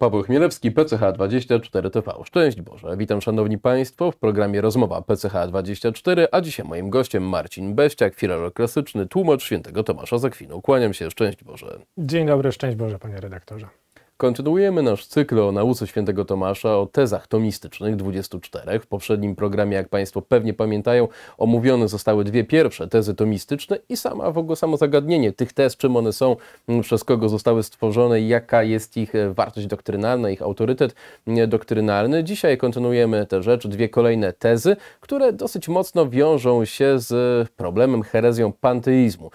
Paweł Chmielewski, PCH24TV. Szczęść Boże, witam Szanowni Państwo w programie Rozmowa PCH24, a dzisiaj moim gościem Marcin Beściak, filolog klasyczny, tłumacz świętego Tomasza Zakwinu. Kłaniam się, szczęść Boże. Dzień dobry, szczęść Boże, panie redaktorze. Kontynuujemy nasz cykl o nauce świętego Tomasza, o tezach tomistycznych 24. W poprzednim programie, jak Państwo pewnie pamiętają, omówione zostały dwie pierwsze tezy tomistyczne i sama, w ogóle samo zagadnienie tych tez, czym one są, przez kogo zostały stworzone, jaka jest ich e, wartość doktrynalna, ich autorytet e, doktrynalny. Dzisiaj kontynuujemy tę rzecz, dwie kolejne tezy, które dosyć mocno wiążą się z e, problemem, herezją panteizmu.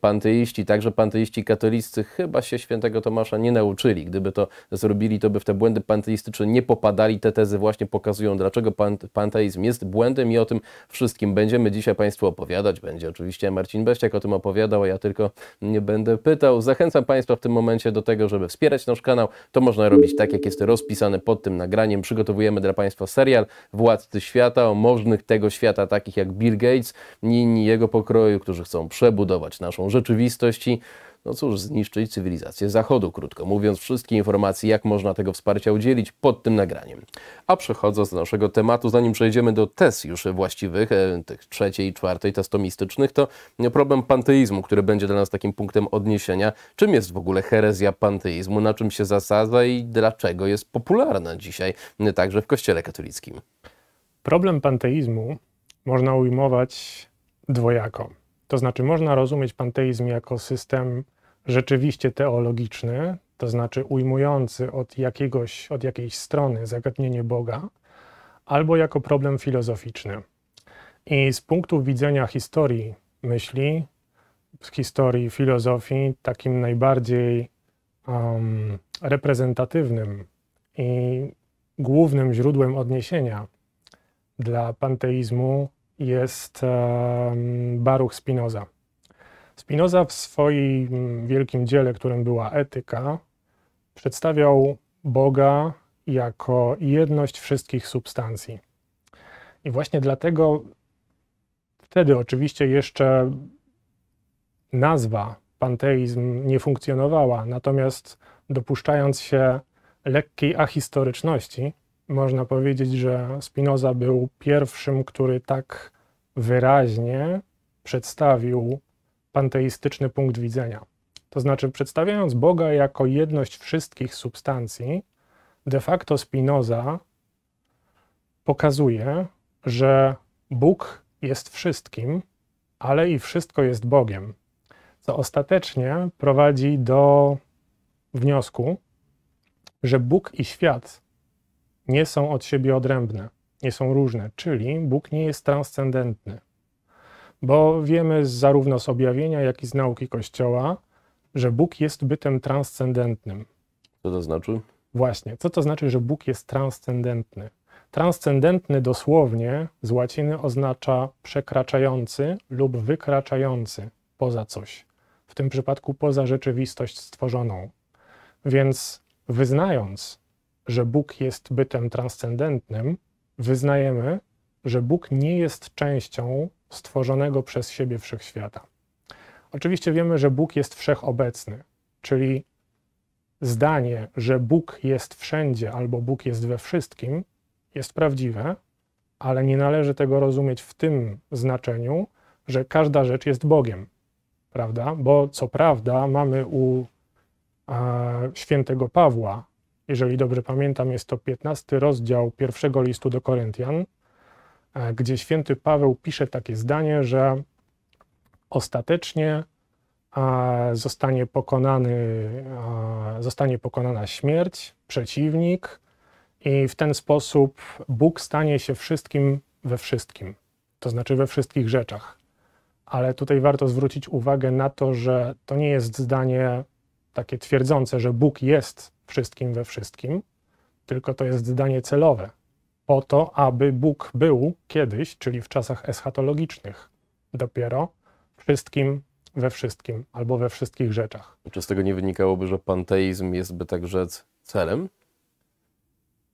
Panteiści, także panteiści katolicy chyba się świętego Tomasza nie nauczyli. Gdyby by to zrobili, to by w te błędy panteistyczne nie popadali. Te tezy właśnie pokazują, dlaczego panteizm jest błędem i o tym wszystkim będziemy dzisiaj Państwu opowiadać. Będzie oczywiście Marcin Beściak o tym opowiadał, a ja tylko nie będę pytał. Zachęcam Państwa w tym momencie do tego, żeby wspierać nasz kanał. To można robić tak, jak jest rozpisane pod tym nagraniem. Przygotowujemy dla Państwa serial Władcy Świata o możnych tego świata, takich jak Bill Gates i inni jego pokroju, którzy chcą przebudować naszą rzeczywistość no cóż, zniszczyć cywilizację Zachodu, krótko mówiąc. Wszystkie informacje, jak można tego wsparcia udzielić pod tym nagraniem. A przechodząc do naszego tematu, zanim przejdziemy do tez już właściwych, e, tych trzeciej i czwartej testomistycznych, to problem panteizmu, który będzie dla nas takim punktem odniesienia. Czym jest w ogóle herezja panteizmu, na czym się zasadza i dlaczego jest popularna dzisiaj także w kościele katolickim? Problem panteizmu można ujmować dwojako. To znaczy, można rozumieć panteizm jako system rzeczywiście teologiczny, to znaczy ujmujący od, jakiegoś, od jakiejś strony zagadnienie Boga, albo jako problem filozoficzny. I z punktu widzenia historii myśli, z historii filozofii, takim najbardziej um, reprezentatywnym i głównym źródłem odniesienia dla panteizmu jest Baruch Spinoza. Spinoza w swoim wielkim dziele, którym była etyka, przedstawiał Boga jako jedność wszystkich substancji. I właśnie dlatego wtedy oczywiście jeszcze nazwa panteizm nie funkcjonowała, natomiast dopuszczając się lekkiej ahistoryczności, można powiedzieć, że Spinoza był pierwszym, który tak wyraźnie przedstawił panteistyczny punkt widzenia. To znaczy, przedstawiając Boga jako jedność wszystkich substancji, de facto Spinoza pokazuje, że Bóg jest wszystkim, ale i wszystko jest Bogiem, co ostatecznie prowadzi do wniosku, że Bóg i świat nie są od siebie odrębne, nie są różne, czyli Bóg nie jest transcendentny. Bo wiemy zarówno z objawienia, jak i z nauki Kościoła, że Bóg jest bytem transcendentnym. Co to znaczy? Właśnie, co to znaczy, że Bóg jest transcendentny? Transcendentny dosłownie z łaciny oznacza przekraczający lub wykraczający poza coś. W tym przypadku poza rzeczywistość stworzoną. Więc wyznając, że Bóg jest bytem transcendentnym, wyznajemy, że Bóg nie jest częścią stworzonego przez siebie wszechświata. Oczywiście wiemy, że Bóg jest wszechobecny, czyli zdanie, że Bóg jest wszędzie albo Bóg jest we wszystkim, jest prawdziwe, ale nie należy tego rozumieć w tym znaczeniu, że każda rzecz jest Bogiem, prawda? Bo co prawda mamy u świętego Pawła jeżeli dobrze pamiętam, jest to 15 rozdział pierwszego listu do Koryntian, e, gdzie święty Paweł pisze takie zdanie, że ostatecznie zostanie, pokonany, zostanie pokonana śmierć, przeciwnik, i w ten sposób Bóg stanie się wszystkim we wszystkim, to znaczy we wszystkich rzeczach. Ale tutaj warto zwrócić uwagę na to, że to nie jest zdanie takie twierdzące, że Bóg jest wszystkim we wszystkim, tylko to jest zdanie celowe, po to, aby Bóg był kiedyś, czyli w czasach eschatologicznych, dopiero wszystkim we wszystkim albo we wszystkich rzeczach. Czy z tego nie wynikałoby, że panteizm jest, by tak rzec, celem?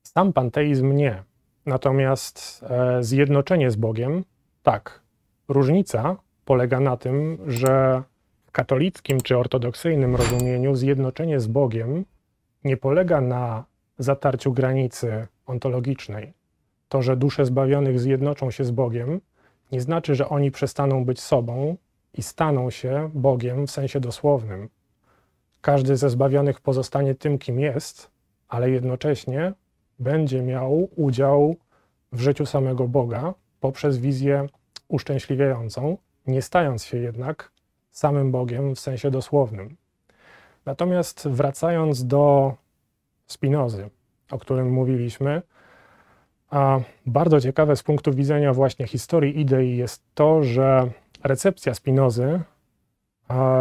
Sam panteizm nie. Natomiast e, zjednoczenie z Bogiem, tak. Różnica polega na tym, że w katolickim czy ortodoksyjnym rozumieniu zjednoczenie z Bogiem nie polega na zatarciu granicy ontologicznej. To, że dusze zbawionych zjednoczą się z Bogiem, nie znaczy, że oni przestaną być sobą i staną się Bogiem w sensie dosłownym. Każdy ze zbawionych pozostanie tym, kim jest, ale jednocześnie będzie miał udział w życiu samego Boga poprzez wizję uszczęśliwiającą, nie stając się jednak samym Bogiem w sensie dosłownym. Natomiast wracając do Spinozy, o którym mówiliśmy, a bardzo ciekawe z punktu widzenia właśnie historii idei jest to, że recepcja Spinozy,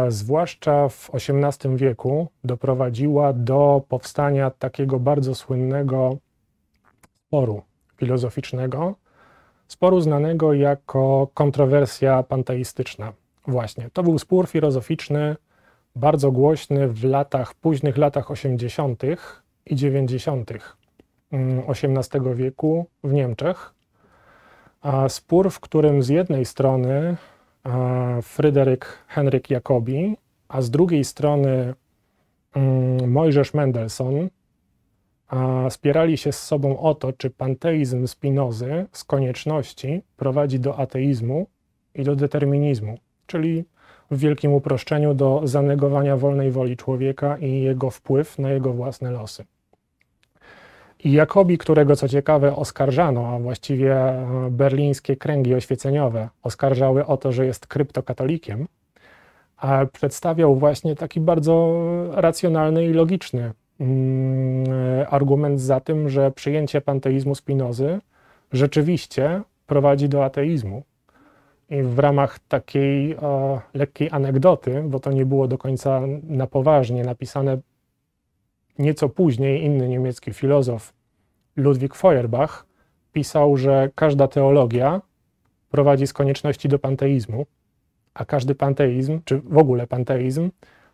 zwłaszcza w XVIII wieku, doprowadziła do powstania takiego bardzo słynnego sporu filozoficznego, sporu znanego jako kontrowersja panteistyczna. Właśnie, to był spór filozoficzny bardzo głośny w latach, późnych latach 80. i 90. XVIII mm, wieku w Niemczech. A spór, w którym z jednej strony Fryderyk Henryk Jacobi, a z drugiej strony mm, Mojżesz Mendelssohn spierali się z sobą o to, czy panteizm Spinozy z konieczności prowadzi do ateizmu i do determinizmu, czyli w wielkim uproszczeniu do zanegowania wolnej woli człowieka i jego wpływ na jego własne losy. I Jakobi, którego co ciekawe oskarżano, a właściwie e, berlińskie kręgi oświeceniowe oskarżały o to, że jest kryptokatolikiem, przedstawiał właśnie taki bardzo racjonalny i logiczny mm, e, argument za tym, że przyjęcie panteizmu Spinozy rzeczywiście prowadzi do ateizmu w ramach takiej o, lekkiej anegdoty, bo to nie było do końca na poważnie napisane, nieco później inny niemiecki filozof Ludwig Feuerbach pisał, że każda teologia prowadzi z konieczności do panteizmu, a każdy panteizm, czy w ogóle panteizm,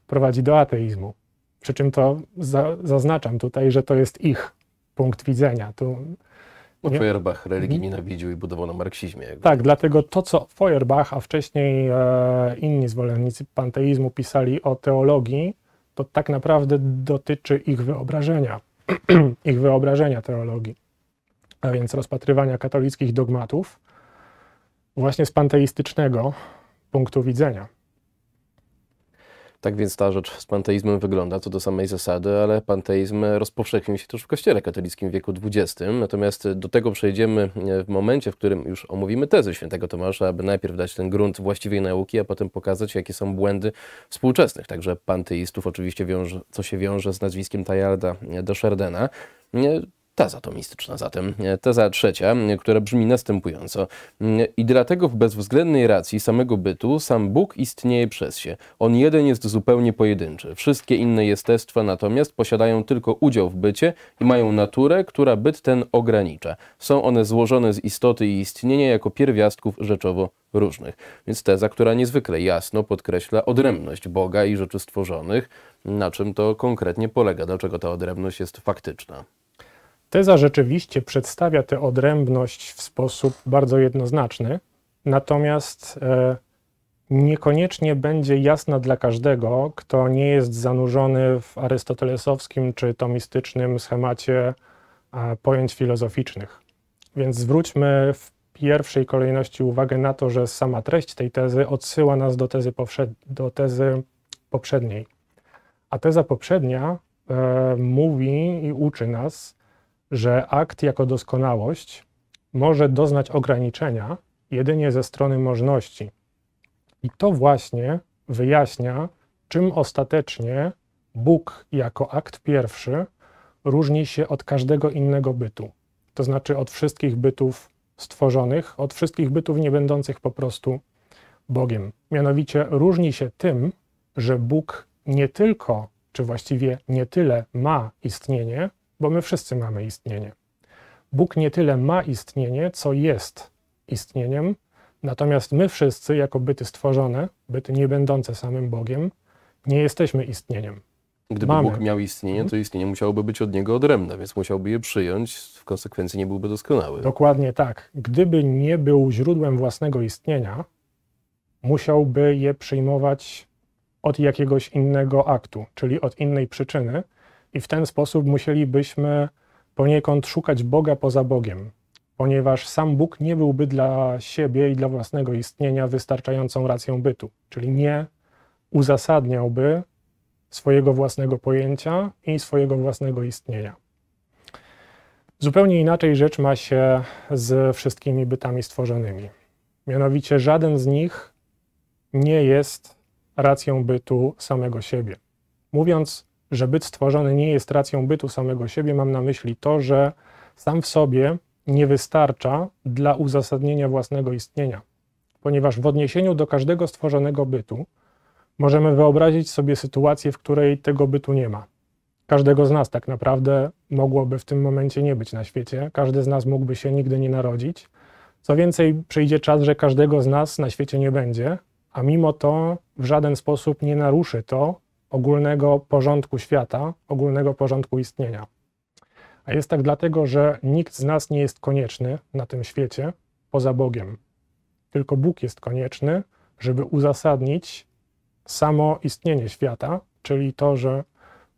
prowadzi do ateizmu. Przy czym to za, zaznaczam tutaj, że to jest ich punkt widzenia. Tu nie? Feuerbach religii mhm. nienawidził i budował na marksizmie. Jakby. Tak, dlatego to, co Feuerbach, a wcześniej e, inni zwolennicy panteizmu pisali o teologii, to tak naprawdę dotyczy ich wyobrażenia, ich wyobrażenia teologii, a więc rozpatrywania katolickich dogmatów właśnie z panteistycznego punktu widzenia. Tak więc ta rzecz z panteizmem wygląda co do samej zasady, ale panteizm rozpowszechnił się też w Kościele katolickim w wieku XX. Natomiast do tego przejdziemy e, w momencie, w którym już omówimy tezę świętego Tomasza, aby najpierw dać ten grunt właściwej nauki, a potem pokazać, jakie są błędy współczesnych, także panteistów, oczywiście wiąże, co się wiąże z nazwiskiem e, do Sherdena. E, teza atomistyczna zatem, teza trzecia, która brzmi następująco. I dlatego w bezwzględnej racji samego bytu sam Bóg istnieje przez się. On jeden jest zupełnie pojedynczy. Wszystkie inne jestestwa natomiast posiadają tylko udział w bycie i mają naturę, która byt ten ogranicza. Są one złożone z istoty i istnienia jako pierwiastków rzeczowo różnych. Więc teza, która niezwykle jasno podkreśla odrębność Boga i rzeczy stworzonych, na czym to konkretnie polega, dlaczego ta odrębność jest faktyczna. Teza rzeczywiście przedstawia tę odrębność w sposób bardzo jednoznaczny, natomiast e, niekoniecznie będzie jasna dla każdego, kto nie jest zanurzony w arystotelesowskim czy tomistycznym schemacie pojęć filozoficznych. Więc zwróćmy w pierwszej kolejności uwagę na to, że sama treść tej tezy odsyła nas do tezy, do tezy poprzedniej. A teza poprzednia e, mówi i uczy nas, że akt jako doskonałość może doznać ograniczenia jedynie ze strony możności. I to właśnie wyjaśnia, czym ostatecznie Bóg jako akt pierwszy różni się od każdego innego bytu, to znaczy od wszystkich bytów stworzonych, od wszystkich bytów niebędących po prostu Bogiem. Mianowicie różni się tym, że Bóg nie tylko, czy właściwie nie tyle ma istnienie, bo my wszyscy mamy istnienie. Bóg nie tyle ma istnienie, co jest istnieniem, natomiast my wszyscy, jako byty stworzone, byty niebędące samym Bogiem, nie jesteśmy istnieniem. Gdyby mamy. Bóg miał istnienie, to mhm. istnienie musiałoby być od niego odrębne, więc musiałby je przyjąć, w konsekwencji nie byłby doskonały. Dokładnie tak. Gdyby nie był źródłem własnego istnienia, musiałby je przyjmować od jakiegoś innego aktu, czyli od innej przyczyny, i w ten sposób musielibyśmy poniekąd szukać Boga poza Bogiem, ponieważ sam Bóg nie byłby dla siebie i dla własnego istnienia wystarczającą racją bytu, czyli nie uzasadniałby swojego własnego pojęcia i swojego własnego istnienia. Zupełnie inaczej rzecz ma się z wszystkimi bytami stworzonymi. Mianowicie żaden z nich nie jest racją bytu samego siebie. Mówiąc że byt stworzony nie jest racją bytu samego siebie, mam na myśli to, że sam w sobie nie wystarcza dla uzasadnienia własnego istnienia, ponieważ w odniesieniu do każdego stworzonego bytu możemy wyobrazić sobie sytuację, w której tego bytu nie ma. Każdego z nas tak naprawdę mogłoby w tym momencie nie być na świecie, każdy z nas mógłby się nigdy nie narodzić. Co więcej, przyjdzie czas, że każdego z nas na świecie nie będzie, a mimo to w żaden sposób nie naruszy to ogólnego porządku świata, ogólnego porządku istnienia. A jest tak dlatego, że nikt z nas nie jest konieczny na tym świecie poza Bogiem. Tylko Bóg jest konieczny, żeby uzasadnić samo istnienie świata, czyli to, że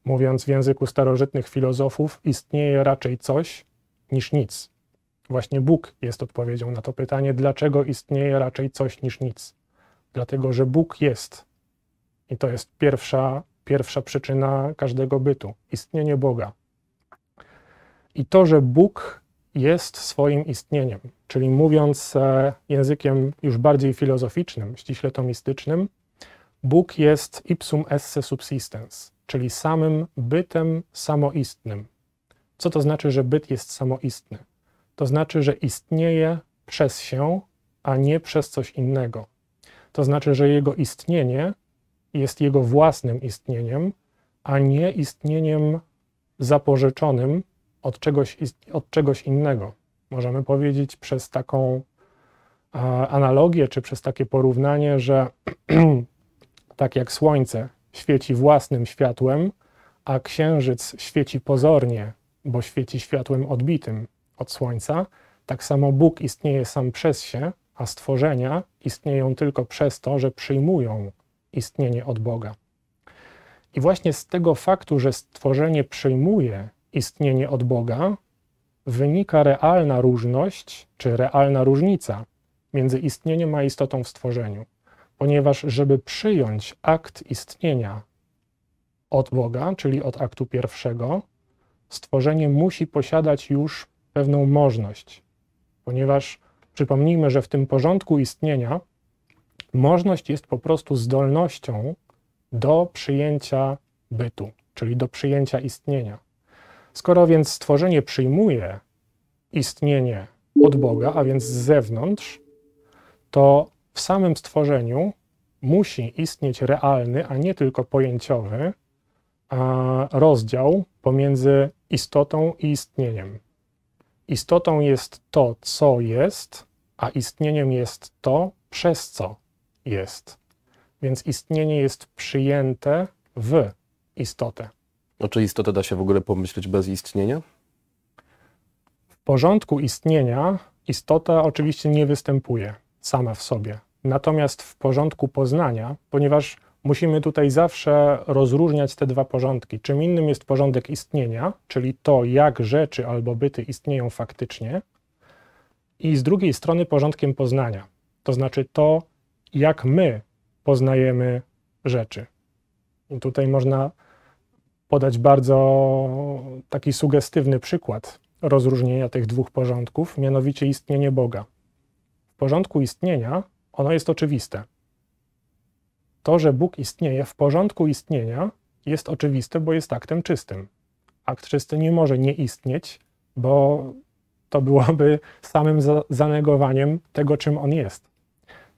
mówiąc w języku starożytnych filozofów, istnieje raczej coś niż nic. Właśnie Bóg jest odpowiedzią na to pytanie, dlaczego istnieje raczej coś niż nic. Dlatego, że Bóg jest i to jest pierwsza, pierwsza przyczyna każdego bytu istnienie Boga. I to, że Bóg jest swoim istnieniem, czyli mówiąc e, językiem już bardziej filozoficznym, ściśle tomistycznym, Bóg jest ipsum esse subsistens, czyli samym bytem samoistnym. Co to znaczy, że byt jest samoistny? To znaczy, że istnieje przez się, a nie przez coś innego. To znaczy, że jego istnienie jest jego własnym istnieniem, a nie istnieniem zapożyczonym od czegoś, od czegoś innego. Możemy powiedzieć przez taką analogię, czy przez takie porównanie, że tak jak słońce świeci własnym światłem, a księżyc świeci pozornie, bo świeci światłem odbitym od słońca, tak samo Bóg istnieje sam przez się, a stworzenia istnieją tylko przez to, że przyjmują istnienie od Boga. I właśnie z tego faktu, że stworzenie przyjmuje istnienie od Boga, wynika realna różność czy realna różnica między istnieniem a istotą w stworzeniu. Ponieważ, żeby przyjąć akt istnienia od Boga, czyli od aktu pierwszego, stworzenie musi posiadać już pewną możność. Ponieważ przypomnijmy, że w tym porządku istnienia Możność jest po prostu zdolnością do przyjęcia bytu, czyli do przyjęcia istnienia. Skoro więc stworzenie przyjmuje istnienie od Boga, a więc z zewnątrz, to w samym stworzeniu musi istnieć realny, a nie tylko pojęciowy rozdział pomiędzy istotą i istnieniem. Istotą jest to, co jest, a istnieniem jest to, przez co jest. Więc istnienie jest przyjęte w istotę. No, czy istotę da się w ogóle pomyśleć bez istnienia? W porządku istnienia istota oczywiście nie występuje sama w sobie. Natomiast w porządku poznania, ponieważ musimy tutaj zawsze rozróżniać te dwa porządki. Czym innym jest porządek istnienia, czyli to, jak rzeczy albo byty istnieją faktycznie, i z drugiej strony porządkiem poznania, to znaczy to, jak my poznajemy rzeczy. I tutaj można podać bardzo taki sugestywny przykład rozróżnienia tych dwóch porządków, mianowicie istnienie Boga. W porządku istnienia ono jest oczywiste. To, że Bóg istnieje w porządku istnienia, jest oczywiste, bo jest aktem czystym. Akt czysty nie może nie istnieć, bo to byłoby samym zanegowaniem tego, czym on jest.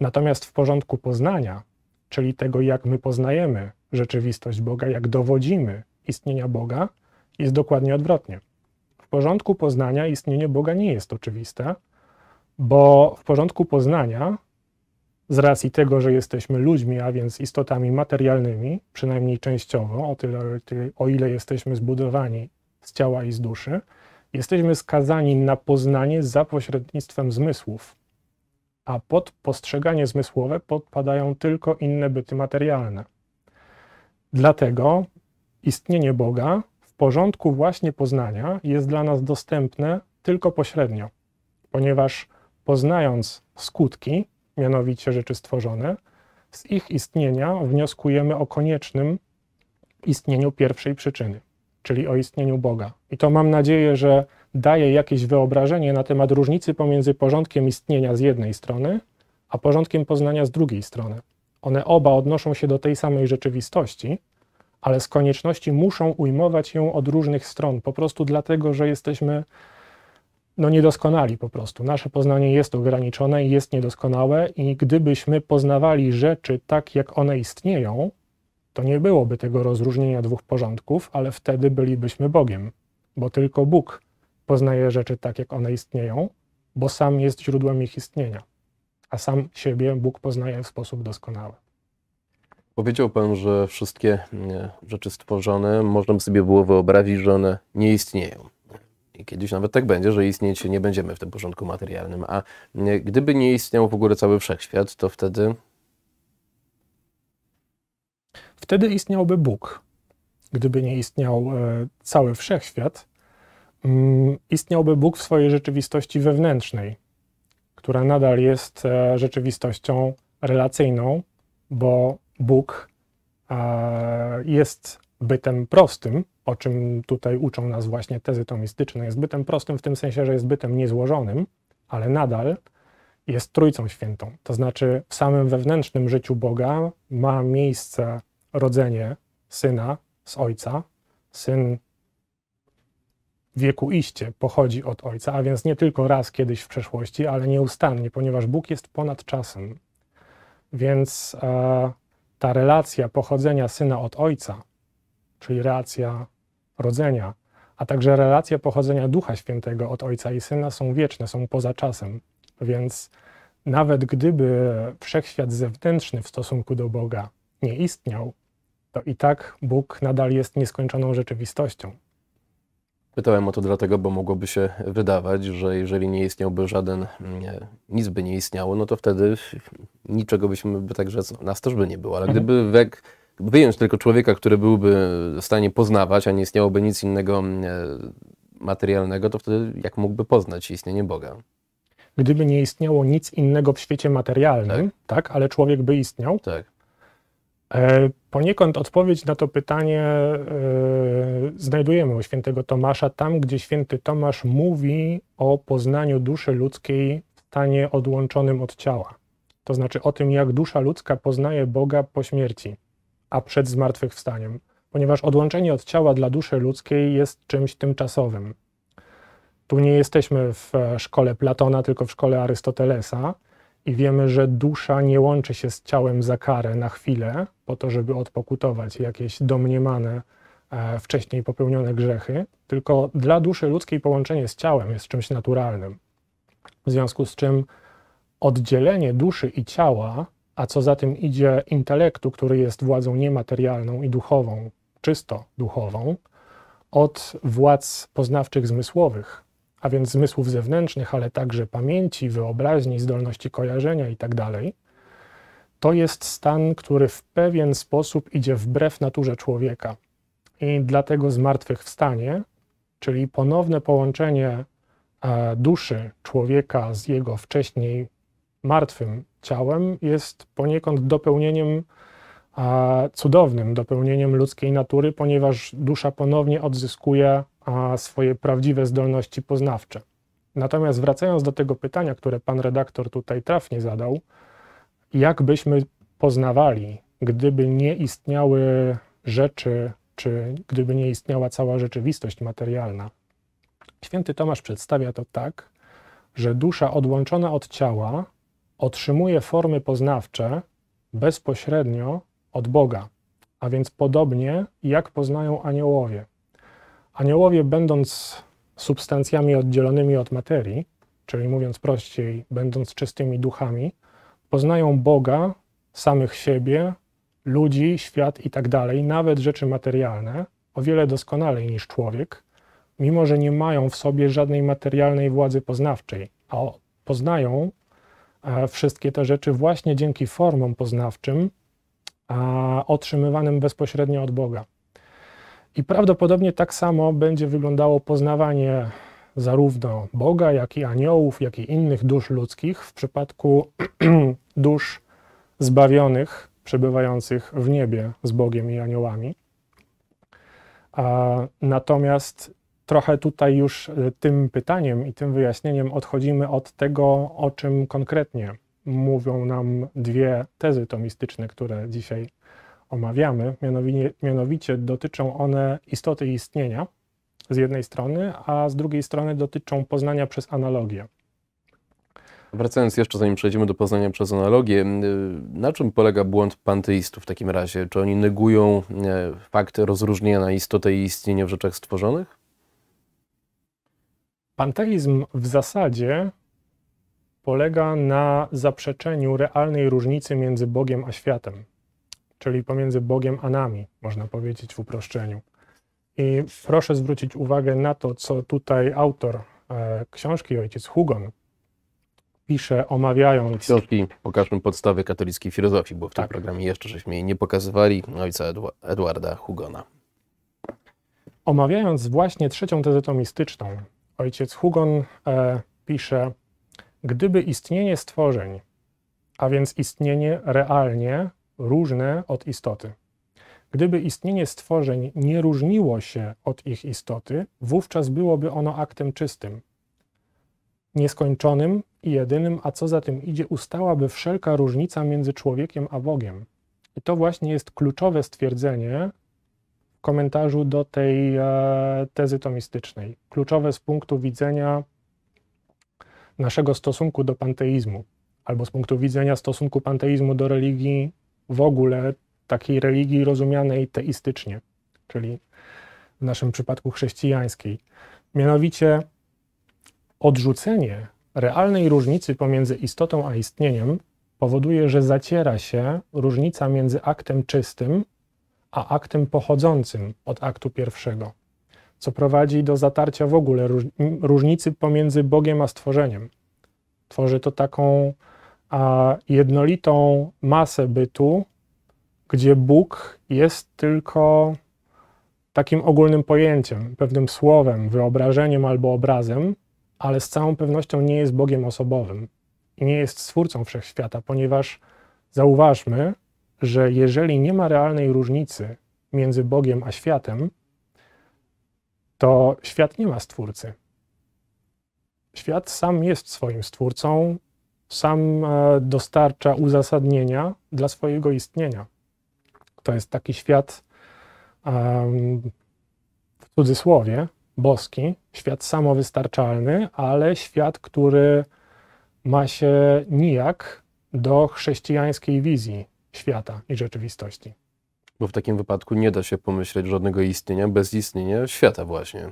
Natomiast w porządku poznania, czyli tego, jak my poznajemy rzeczywistość Boga, jak dowodzimy istnienia Boga, jest dokładnie odwrotnie. W porządku poznania istnienie Boga nie jest oczywiste, bo w porządku poznania, z racji tego, że jesteśmy ludźmi, a więc istotami materialnymi, przynajmniej częściowo, o, tyle, o ile jesteśmy zbudowani z ciała i z duszy, jesteśmy skazani na poznanie za pośrednictwem zmysłów a pod postrzeganie zmysłowe podpadają tylko inne byty materialne. Dlatego istnienie Boga w porządku właśnie poznania jest dla nas dostępne tylko pośrednio, ponieważ poznając skutki, mianowicie rzeczy stworzone, z ich istnienia wnioskujemy o koniecznym istnieniu pierwszej przyczyny, czyli o istnieniu Boga. I to mam nadzieję, że daje jakieś wyobrażenie na temat różnicy pomiędzy porządkiem istnienia z jednej strony, a porządkiem poznania z drugiej strony. One oba odnoszą się do tej samej rzeczywistości, ale z konieczności muszą ujmować ją od różnych stron, po prostu dlatego, że jesteśmy no, niedoskonali po prostu. Nasze poznanie jest ograniczone i jest niedoskonałe, i gdybyśmy poznawali rzeczy tak, jak one istnieją, to nie byłoby tego rozróżnienia dwóch porządków, ale wtedy bylibyśmy Bogiem, bo tylko Bóg poznaje rzeczy tak, jak one istnieją, bo sam jest źródłem ich istnienia, a sam siebie Bóg poznaje w sposób doskonały. Powiedział Pan, że wszystkie e, rzeczy stworzone można by sobie było wyobrazić, że one nie istnieją. I kiedyś nawet tak będzie, że istnieć nie będziemy w tym porządku materialnym. A e, gdyby nie istniał w ogóle cały wszechświat, to wtedy. Wtedy istniałby Bóg. Gdyby nie istniał e, cały wszechświat, Mm, istniałby Bóg w swojej rzeczywistości wewnętrznej, która nadal jest e, rzeczywistością relacyjną, bo Bóg e, jest bytem prostym, o czym tutaj uczą nas właśnie tezy tomistyczne. Jest bytem prostym w tym sensie, że jest bytem niezłożonym, ale nadal jest Trójcą Świętą. To znaczy w samym wewnętrznym życiu Boga ma miejsce rodzenie Syna z Ojca. Syn wieku iście pochodzi od Ojca, a więc nie tylko raz kiedyś w przeszłości, ale nieustannie, ponieważ Bóg jest ponad czasem. Więc e, ta relacja pochodzenia syna od Ojca, czyli relacja rodzenia, a także relacja pochodzenia Ducha Świętego od Ojca i Syna są wieczne, są poza czasem. Więc nawet gdyby wszechświat zewnętrzny w stosunku do Boga nie istniał, to i tak Bóg nadal jest nieskończoną rzeczywistością. Pytałem o to dlatego, bo mogłoby się wydawać, że jeżeli nie istniałby żaden, mm, nie, nic by nie istniało, no to wtedy niczego byśmy, by także nas też by nie było. Ale gdyby mhm. wek, wyjąć tylko człowieka, który byłby w stanie poznawać, a nie istniałoby nic innego nie, mm, materialnego, to wtedy jak mógłby poznać istnienie Boga? Gdyby nie istniało nic innego w świecie materialnym, tak, tak ale człowiek by istniał, tak E, poniekąd odpowiedź na to pytanie e, znajdujemy u świętego Tomasza, tam gdzie święty Tomasz mówi o poznaniu duszy ludzkiej w stanie odłączonym od ciała. To znaczy o tym, jak dusza ludzka poznaje Boga po śmierci, a przed zmartwychwstaniem, ponieważ odłączenie od ciała dla duszy ludzkiej jest czymś tymczasowym. Tu nie jesteśmy w szkole Platona, tylko w szkole Arystotelesa i wiemy, że dusza nie łączy się z ciałem za karę na chwilę, po to, żeby odpokutować jakieś domniemane e, wcześniej popełnione grzechy, tylko dla duszy ludzkiej połączenie z ciałem jest czymś naturalnym. W związku z czym oddzielenie duszy i ciała, a co za tym idzie intelektu, który jest władzą niematerialną i duchową, czysto duchową, od władz poznawczych zmysłowych, a więc zmysłów zewnętrznych, ale także pamięci, wyobraźni, zdolności kojarzenia itd., tak to jest stan, który w pewien sposób idzie wbrew naturze człowieka. I dlatego zmartwychwstanie, czyli ponowne połączenie e, duszy człowieka z jego wcześniej martwym ciałem, jest poniekąd dopełnieniem e, cudownym, dopełnieniem ludzkiej natury, ponieważ dusza ponownie odzyskuje a swoje prawdziwe zdolności poznawcze. Natomiast wracając do tego pytania, które pan redaktor tutaj trafnie zadał, jak byśmy poznawali, gdyby nie istniały rzeczy, czy gdyby nie istniała cała rzeczywistość materialna? Święty Tomasz przedstawia to tak, że dusza odłączona od ciała otrzymuje formy poznawcze bezpośrednio od Boga, a więc podobnie jak poznają aniołowie. Aniołowie, będąc substancjami oddzielonymi od materii, czyli mówiąc prościej, będąc czystymi duchami, poznają Boga, samych siebie, ludzi, świat i tak dalej, nawet rzeczy materialne, o wiele doskonalej niż człowiek, mimo że nie mają w sobie żadnej materialnej władzy poznawczej, a poznają e, wszystkie te rzeczy właśnie dzięki formom poznawczym otrzymywanym bezpośrednio od Boga. I prawdopodobnie tak samo będzie wyglądało poznawanie zarówno Boga, jak i aniołów, jak i innych dusz ludzkich w przypadku dusz zbawionych, przebywających w niebie z Bogiem i aniołami. A, natomiast trochę tutaj już e, tym pytaniem i tym wyjaśnieniem odchodzimy od tego, o czym konkretnie mówią nam dwie tezy tomistyczne, które dzisiaj omawiamy, mianowicie, mianowicie dotyczą one istoty i istnienia z jednej strony, a z drugiej strony dotyczą poznania przez analogię. Wracając jeszcze, zanim przejdziemy do poznania przez analogię, y, na czym polega błąd panteistów w takim razie? Czy oni negują e, fakt rozróżnienia na istotę i istnienie w rzeczach stworzonych? Panteizm w zasadzie polega na zaprzeczeniu realnej różnicy między Bogiem a światem czyli pomiędzy Bogiem a nami, można powiedzieć w uproszczeniu. I proszę zwrócić uwagę na to, co tutaj autor e, książki, ojciec Hugon, pisze, omawiając. Książki, pokażmy podstawy katolickiej filozofii, bo w tak. tym programie jeszcze żeśmy jej nie pokazywali, ojca no Edwa Edwarda Hugona. Omawiając właśnie trzecią tezę tomistyczną, ojciec Hugon e, pisze, gdyby istnienie stworzeń, a więc istnienie realnie różne od istoty. Gdyby istnienie stworzeń nie różniło się od ich istoty, wówczas byłoby ono aktem czystym, nieskończonym i jedynym, a co za tym idzie, ustałaby wszelka różnica między człowiekiem a Bogiem. I to właśnie jest kluczowe stwierdzenie w komentarzu do tej e, tezy tomistycznej. Kluczowe z punktu widzenia naszego stosunku do panteizmu, albo z punktu widzenia stosunku panteizmu do religii w ogóle takiej religii rozumianej teistycznie, czyli w naszym przypadku chrześcijańskiej. Mianowicie odrzucenie realnej różnicy pomiędzy istotą a istnieniem powoduje, że zaciera się różnica między aktem czystym a aktem pochodzącym od aktu pierwszego, co prowadzi do zatarcia w ogóle różnicy pomiędzy Bogiem a stworzeniem. Tworzy to taką a jednolitą masę bytu, gdzie Bóg jest tylko takim ogólnym pojęciem, pewnym słowem, wyobrażeniem albo obrazem, ale z całą pewnością nie jest Bogiem osobowym i nie jest stwórcą wszechświata, ponieważ zauważmy, że jeżeli nie ma realnej różnicy między Bogiem a światem, to świat nie ma stwórcy. Świat sam jest swoim stwórcą sam e, dostarcza uzasadnienia dla swojego istnienia. To jest taki świat w cudzysłowie boski, świat samowystarczalny, ale świat, który ma się nijak do chrześcijańskiej wizji świata i rzeczywistości. Bo w takim wypadku nie da się pomyśleć żadnego istnienia bez istnienia świata właśnie.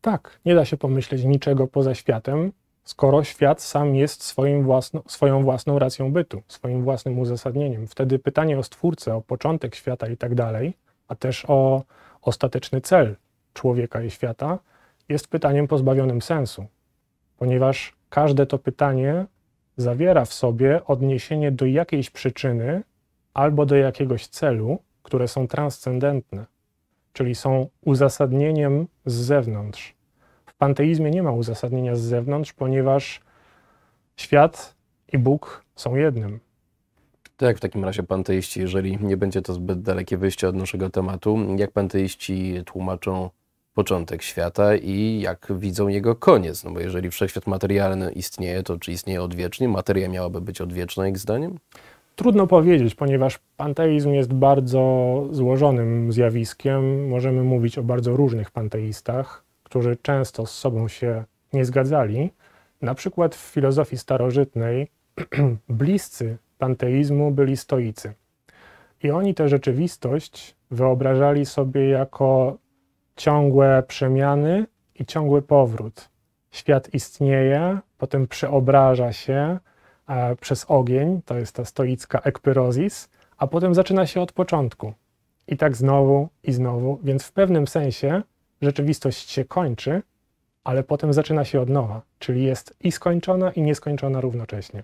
Tak, nie da się pomyśleć niczego poza światem, skoro świat sam jest własno, swoją własną racją bytu, swoim własnym uzasadnieniem. Wtedy pytanie o stwórcę, o początek świata i tak dalej, a też o ostateczny cel człowieka i świata, jest pytaniem pozbawionym sensu, ponieważ każde to pytanie zawiera w sobie odniesienie do jakiejś przyczyny albo do jakiegoś celu, które są transcendentne, czyli są uzasadnieniem z zewnątrz panteizmie nie ma uzasadnienia z zewnątrz, ponieważ świat i Bóg są jednym. To jak w takim razie panteiści, jeżeli nie będzie to zbyt dalekie wyjście od naszego tematu, jak panteiści tłumaczą początek świata i jak widzą jego koniec? No bo jeżeli wszechświat materialny istnieje, to czy istnieje odwiecznie? Materia miałaby być odwieczna, ich zdaniem? Trudno powiedzieć, ponieważ panteizm jest bardzo złożonym zjawiskiem. Możemy mówić o bardzo różnych panteistach którzy często z sobą się nie zgadzali, na przykład w filozofii starożytnej bliscy panteizmu byli stoicy. I oni tę rzeczywistość wyobrażali sobie jako ciągłe przemiany i ciągły powrót. Świat istnieje, potem przeobraża się e, przez ogień, to jest ta stoicka ekpyrozis, a potem zaczyna się od początku. I tak znowu i znowu, więc w pewnym sensie rzeczywistość się kończy, ale potem zaczyna się od nowa, czyli jest i skończona, i nieskończona równocześnie.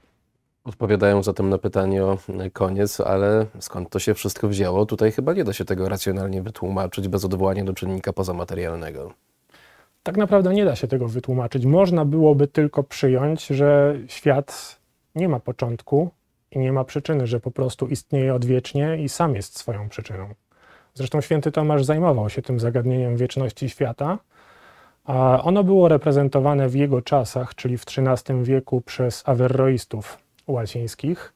Odpowiadają zatem na pytanie o koniec, ale skąd to się wszystko wzięło? Tutaj chyba nie da się tego racjonalnie wytłumaczyć bez odwołania do czynnika pozamaterialnego. Tak naprawdę nie da się tego wytłumaczyć. Można byłoby tylko przyjąć, że świat nie ma początku i nie ma przyczyny, że po prostu istnieje odwiecznie i sam jest swoją przyczyną. Zresztą święty Tomasz zajmował się tym zagadnieniem wieczności świata. A ono było reprezentowane w jego czasach, czyli w XIII wieku, przez awerroistów łacińskich,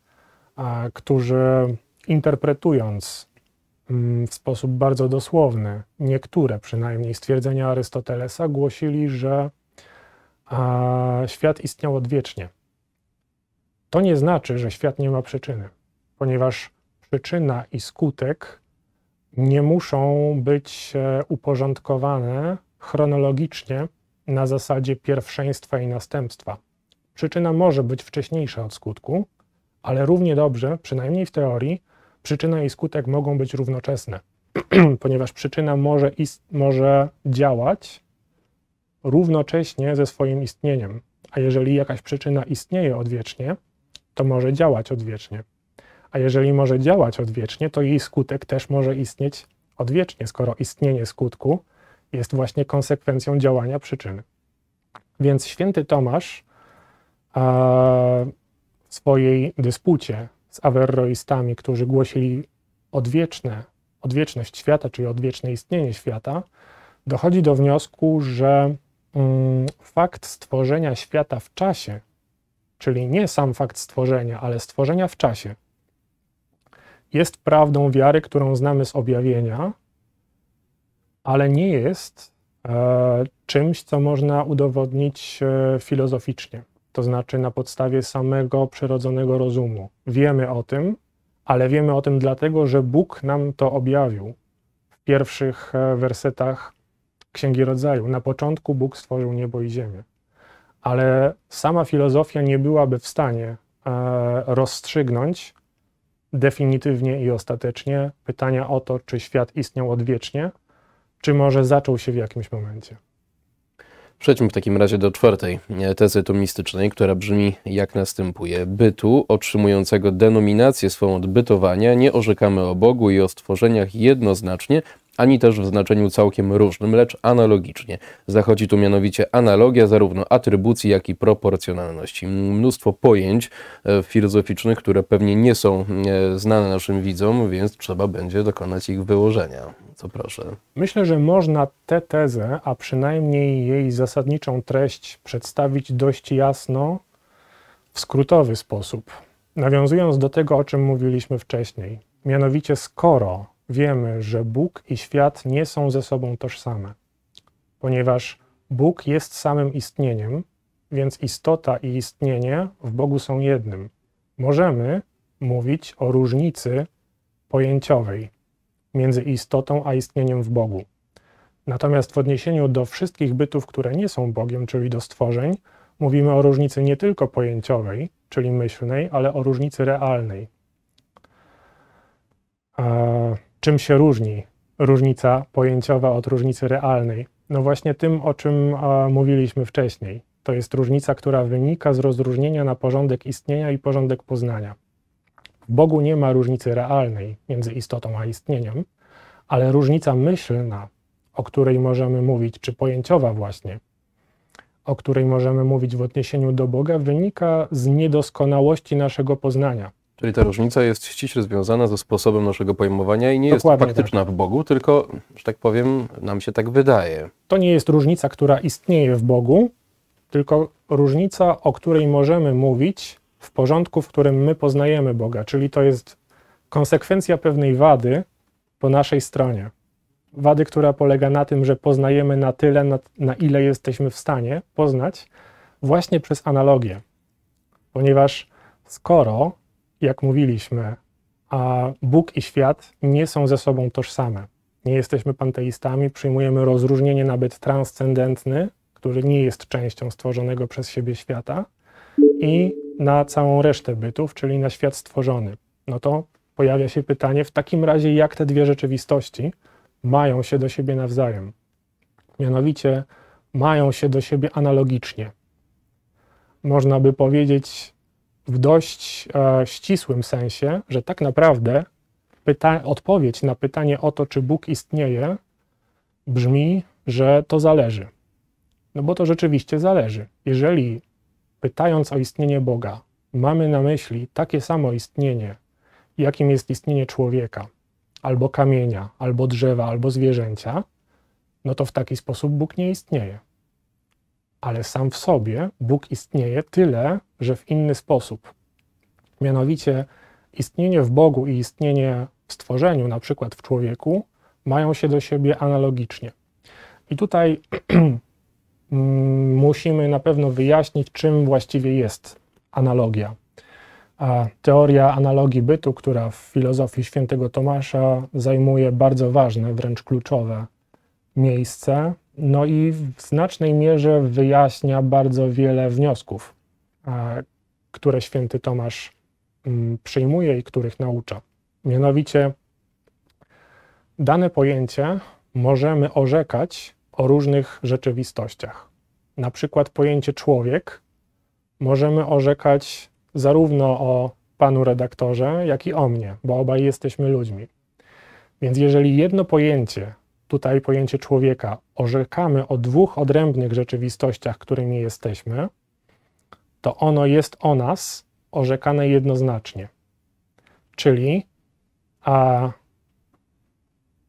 którzy interpretując mm, w sposób bardzo dosłowny niektóre przynajmniej stwierdzenia Arystotelesa, głosili, że świat istniał odwiecznie. To nie znaczy, że świat nie ma przyczyny, ponieważ przyczyna i skutek nie muszą być e, uporządkowane chronologicznie na zasadzie pierwszeństwa i następstwa. Przyczyna może być wcześniejsza od skutku, ale równie dobrze, przynajmniej w teorii, przyczyna i skutek mogą być równoczesne, ponieważ przyczyna może, może działać równocześnie ze swoim istnieniem. A jeżeli jakaś przyczyna istnieje odwiecznie, to może działać odwiecznie. A jeżeli może działać odwiecznie, to jej skutek też może istnieć odwiecznie, skoro istnienie skutku jest właśnie konsekwencją działania przyczyny. Więc święty Tomasz w swojej dyspucie z Averroistami, którzy głosili odwieczne, odwieczność świata, czyli odwieczne istnienie świata, dochodzi do wniosku, że mm, fakt stworzenia świata w czasie, czyli nie sam fakt stworzenia, ale stworzenia w czasie, jest prawdą wiary, którą znamy z objawienia, ale nie jest e, czymś, co można udowodnić e, filozoficznie, to znaczy na podstawie samego przyrodzonego rozumu. Wiemy o tym, ale wiemy o tym dlatego, że Bóg nam to objawił w pierwszych e, wersetach Księgi Rodzaju. Na początku Bóg stworzył niebo i ziemię. Ale sama filozofia nie byłaby w stanie e, rozstrzygnąć, definitywnie i ostatecznie, pytania o to, czy świat istniał odwiecznie, czy może zaczął się w jakimś momencie. Przejdźmy w takim razie do czwartej e, tezy tomistycznej, która brzmi jak następuje. Bytu otrzymującego denominację swą odbytowania nie orzekamy o Bogu i o stworzeniach jednoznacznie, ani też w znaczeniu całkiem różnym, lecz analogicznie. Zachodzi tu mianowicie analogia zarówno atrybucji, jak i proporcjonalności. Mnóstwo pojęć e, filozoficznych, które pewnie nie są e, znane naszym widzom, więc trzeba będzie dokonać ich wyłożenia. Co proszę. Myślę, że można tę tezę, a przynajmniej jej zasadniczą treść przedstawić dość jasno w skrótowy sposób. Nawiązując do tego, o czym mówiliśmy wcześniej, mianowicie skoro wiemy, że Bóg i świat nie są ze sobą tożsame, ponieważ Bóg jest samym istnieniem, więc istota i istnienie w Bogu są jednym. Możemy mówić o różnicy pojęciowej między istotą a istnieniem w Bogu. Natomiast w odniesieniu do wszystkich bytów, które nie są Bogiem, czyli do stworzeń, mówimy o różnicy nie tylko pojęciowej, czyli myślnej, ale o różnicy realnej. Eee... Czym się różni różnica pojęciowa od różnicy realnej? No właśnie tym, o czym mówiliśmy wcześniej. To jest różnica, która wynika z rozróżnienia na porządek istnienia i porządek poznania. W Bogu nie ma różnicy realnej między istotą a istnieniem, ale różnica myślna, o której możemy mówić, czy pojęciowa właśnie, o której możemy mówić w odniesieniu do Boga, wynika z niedoskonałości naszego poznania. Czyli ta różnica jest ściśle związana ze sposobem naszego pojmowania i nie Dokładnie jest faktyczna tak. w Bogu, tylko, że tak powiem, nam się tak wydaje. To nie jest różnica, która istnieje w Bogu, tylko różnica, o której możemy mówić w porządku, w którym my poznajemy Boga. Czyli to jest konsekwencja pewnej wady po naszej stronie. Wady, która polega na tym, że poznajemy na tyle, na, na ile jesteśmy w stanie poznać, właśnie przez analogię. Ponieważ skoro jak mówiliśmy, a Bóg i świat nie są ze sobą tożsame. Nie jesteśmy panteistami, przyjmujemy rozróżnienie na byt transcendentny, który nie jest częścią stworzonego przez siebie świata, i na całą resztę bytów, czyli na świat stworzony. No to pojawia się pytanie w takim razie, jak te dwie rzeczywistości mają się do siebie nawzajem. Mianowicie mają się do siebie analogicznie. Można by powiedzieć, w dość e, ścisłym sensie, że tak naprawdę odpowiedź na pytanie o to, czy Bóg istnieje, brzmi, że to zależy. No bo to rzeczywiście zależy. Jeżeli pytając o istnienie Boga, mamy na myśli takie samo istnienie, jakim jest istnienie człowieka, albo kamienia, albo drzewa, albo zwierzęcia, no to w taki sposób Bóg nie istnieje ale sam w sobie Bóg istnieje tyle, że w inny sposób. Mianowicie istnienie w Bogu i istnienie w stworzeniu, na przykład w człowieku, mają się do siebie analogicznie. I tutaj mm, musimy na pewno wyjaśnić, czym właściwie jest analogia. A teoria analogii bytu, która w filozofii świętego Tomasza zajmuje bardzo ważne, wręcz kluczowe miejsce, no i w znacznej mierze wyjaśnia bardzo wiele wniosków, które święty Tomasz mm, przyjmuje i których naucza. Mianowicie dane pojęcie możemy orzekać o różnych rzeczywistościach. Na przykład pojęcie człowiek możemy orzekać zarówno o panu redaktorze, jak i o mnie, bo obaj jesteśmy ludźmi. Więc jeżeli jedno pojęcie tutaj pojęcie człowieka, orzekamy o dwóch odrębnych rzeczywistościach, którymi jesteśmy, to ono jest o nas orzekane jednoznacznie. Czyli a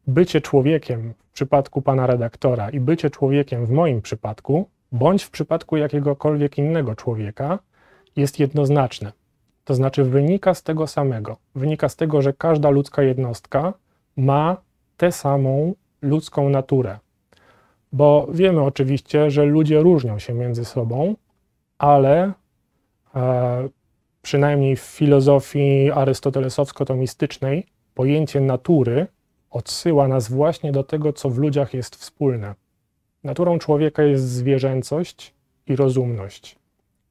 bycie człowiekiem w przypadku pana redaktora i bycie człowiekiem w moim przypadku, bądź w przypadku jakiegokolwiek innego człowieka, jest jednoznaczne. To znaczy wynika z tego samego. Wynika z tego, że każda ludzka jednostka ma tę samą ludzką naturę. Bo wiemy oczywiście, że ludzie różnią się między sobą, ale e, przynajmniej w filozofii arystotelesowsko-tomistycznej pojęcie natury odsyła nas właśnie do tego, co w ludziach jest wspólne. Naturą człowieka jest zwierzęcość i rozumność,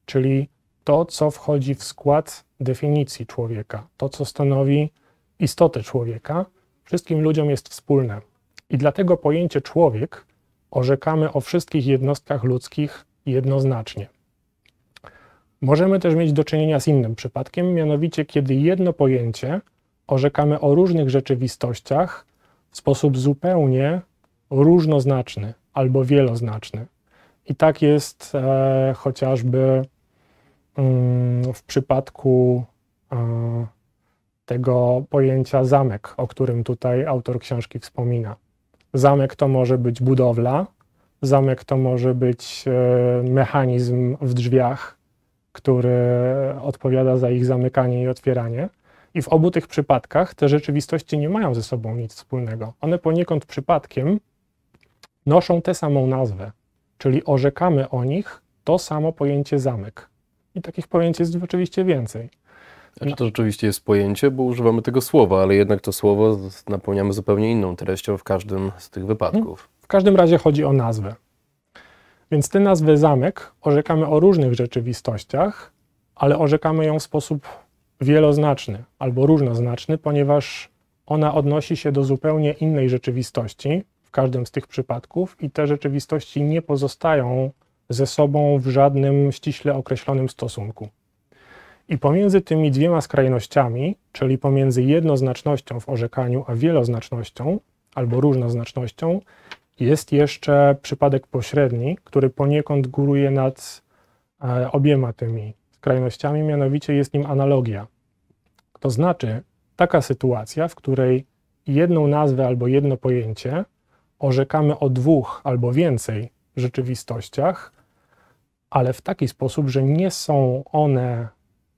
czyli to, co wchodzi w skład definicji człowieka, to, co stanowi istotę człowieka, wszystkim ludziom jest wspólne. I dlatego pojęcie człowiek orzekamy o wszystkich jednostkach ludzkich jednoznacznie. Możemy też mieć do czynienia z innym przypadkiem, mianowicie kiedy jedno pojęcie orzekamy o różnych rzeczywistościach w sposób zupełnie różnoznaczny albo wieloznaczny. I tak jest e, chociażby mm, w przypadku e, tego pojęcia zamek, o którym tutaj autor książki wspomina. Zamek to może być budowla, zamek to może być e, mechanizm w drzwiach, który odpowiada za ich zamykanie i otwieranie. I w obu tych przypadkach te rzeczywistości nie mają ze sobą nic wspólnego. One poniekąd przypadkiem noszą tę samą nazwę, czyli orzekamy o nich to samo pojęcie zamek. I takich pojęć jest oczywiście więcej. Znaczy to rzeczywiście jest pojęcie, bo używamy tego słowa, ale jednak to słowo napełniamy zupełnie inną treścią w każdym z tych wypadków. Mhm. W każdym razie chodzi o nazwę. Więc tę nazwę zamek orzekamy o różnych rzeczywistościach, ale orzekamy ją w sposób wieloznaczny albo różnoznaczny, ponieważ ona odnosi się do zupełnie innej rzeczywistości w każdym z tych przypadków i te rzeczywistości nie pozostają ze sobą w żadnym ściśle określonym stosunku. I pomiędzy tymi dwiema skrajnościami, czyli pomiędzy jednoznacznością w orzekaniu, a wieloznacznością albo różnoznacznością, jest jeszcze przypadek pośredni, który poniekąd góruje nad e, obiema tymi skrajnościami, mianowicie jest nim analogia. To znaczy taka sytuacja, w której jedną nazwę albo jedno pojęcie orzekamy o dwóch albo więcej rzeczywistościach, ale w taki sposób, że nie są one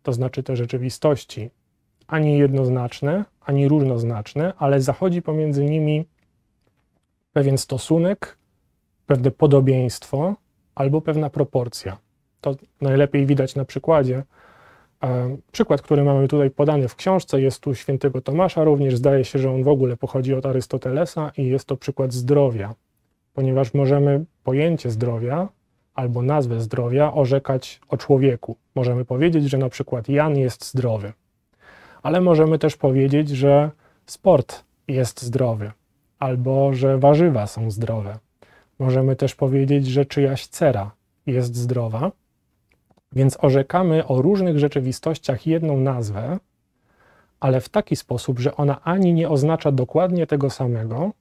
to znaczy te rzeczywistości, ani jednoznaczne, ani różnoznaczne, ale zachodzi pomiędzy nimi pewien stosunek, pewne podobieństwo albo pewna proporcja. To najlepiej widać na przykładzie. E, przykład, który mamy tutaj podany w książce, jest tu świętego Tomasza, również zdaje się, że on w ogóle pochodzi od Arystotelesa i jest to przykład zdrowia, ponieważ możemy pojęcie zdrowia albo nazwę zdrowia orzekać o człowieku. Możemy powiedzieć, że na przykład Jan jest zdrowy, ale możemy też powiedzieć, że sport jest zdrowy albo że warzywa są zdrowe. Możemy też powiedzieć, że czyjaś cera jest zdrowa. Więc orzekamy o różnych rzeczywistościach jedną nazwę, ale w taki sposób, że ona ani nie oznacza dokładnie tego samego,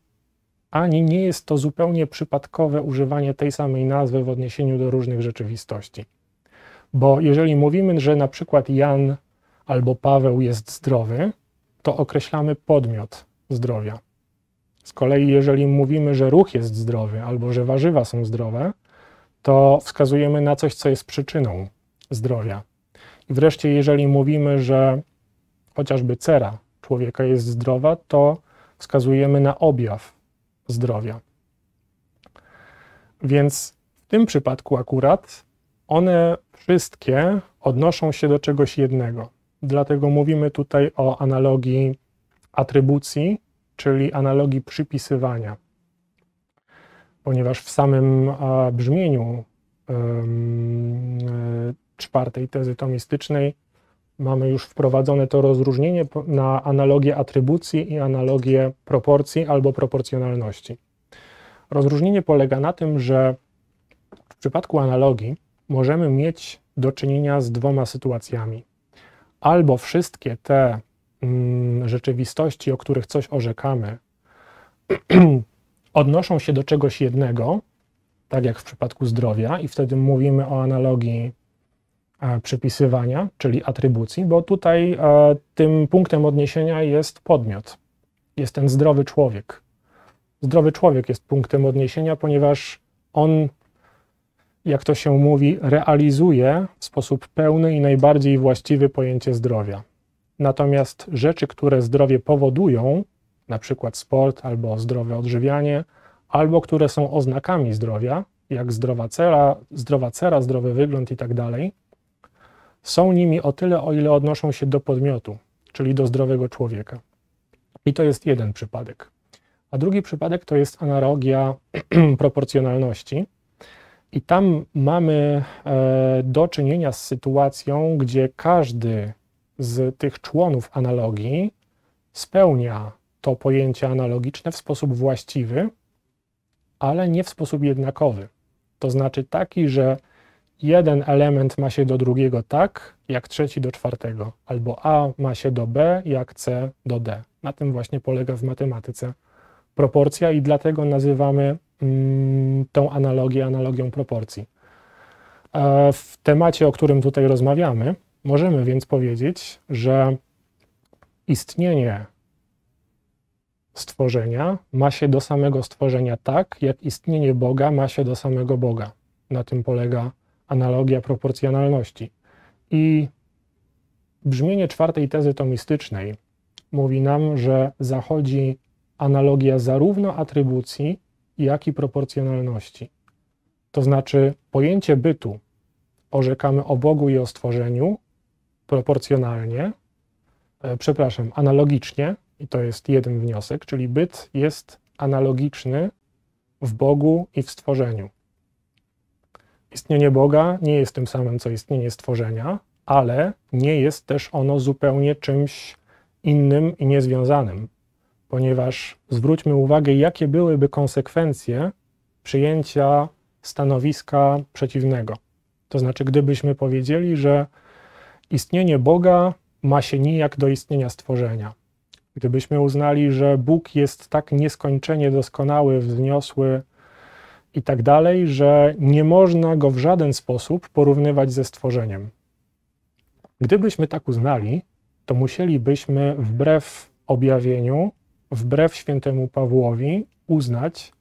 ani nie jest to zupełnie przypadkowe używanie tej samej nazwy w odniesieniu do różnych rzeczywistości. Bo jeżeli mówimy, że na przykład Jan albo Paweł jest zdrowy, to określamy podmiot zdrowia. Z kolei, jeżeli mówimy, że ruch jest zdrowy albo że warzywa są zdrowe, to wskazujemy na coś, co jest przyczyną zdrowia. I wreszcie, jeżeli mówimy, że chociażby cera człowieka jest zdrowa, to wskazujemy na objaw zdrowia. Więc w tym przypadku akurat one wszystkie odnoszą się do czegoś jednego. Dlatego mówimy tutaj o analogii atrybucji, czyli analogii przypisywania. Ponieważ w samym brzmieniu e, czwartej tezy tomistycznej mamy już wprowadzone to rozróżnienie na analogię atrybucji i analogię proporcji albo proporcjonalności. Rozróżnienie polega na tym, że w przypadku analogii możemy mieć do czynienia z dwoma sytuacjami. Albo wszystkie te mm, rzeczywistości, o których coś orzekamy, odnoszą się do czegoś jednego, tak jak w przypadku zdrowia, i wtedy mówimy o analogii E, przypisywania, czyli atrybucji, bo tutaj e, tym punktem odniesienia jest podmiot, jest ten zdrowy człowiek. Zdrowy człowiek jest punktem odniesienia, ponieważ on, jak to się mówi, realizuje w sposób pełny i najbardziej właściwy pojęcie zdrowia. Natomiast rzeczy, które zdrowie powodują, na przykład sport albo zdrowe odżywianie, albo które są oznakami zdrowia, jak zdrowa cera, zdrowa cera zdrowy wygląd i tak dalej, są nimi o tyle, o ile odnoszą się do podmiotu, czyli do zdrowego człowieka. I to jest jeden przypadek. A drugi przypadek to jest analogia proporcjonalności. I tam mamy e, do czynienia z sytuacją, gdzie każdy z tych członów analogii spełnia to pojęcie analogiczne w sposób właściwy, ale nie w sposób jednakowy. To znaczy taki, że jeden element ma się do drugiego tak, jak trzeci do czwartego, albo A ma się do B, jak C do D. Na tym właśnie polega w matematyce proporcja i dlatego nazywamy mm, tą analogię analogią proporcji. E, w temacie, o którym tutaj rozmawiamy, możemy więc powiedzieć, że istnienie stworzenia ma się do samego stworzenia tak, jak istnienie Boga ma się do samego Boga. Na tym polega analogia proporcjonalności. I brzmienie czwartej tezy tomistycznej mówi nam, że zachodzi analogia zarówno atrybucji, jak i proporcjonalności. To znaczy, pojęcie bytu orzekamy o Bogu i o stworzeniu proporcjonalnie, e, przepraszam, analogicznie, i to jest jeden wniosek, czyli byt jest analogiczny w Bogu i w stworzeniu. Istnienie Boga nie jest tym samym, co istnienie stworzenia, ale nie jest też ono zupełnie czymś innym i niezwiązanym, ponieważ zwróćmy uwagę, jakie byłyby konsekwencje przyjęcia stanowiska przeciwnego. To znaczy, gdybyśmy powiedzieli, że istnienie Boga ma się nijak do istnienia stworzenia. Gdybyśmy uznali, że Bóg jest tak nieskończenie doskonały, wzniosły, i tak dalej, że nie można go w żaden sposób porównywać ze stworzeniem. Gdybyśmy tak uznali, to musielibyśmy wbrew objawieniu, wbrew świętemu Pawłowi uznać,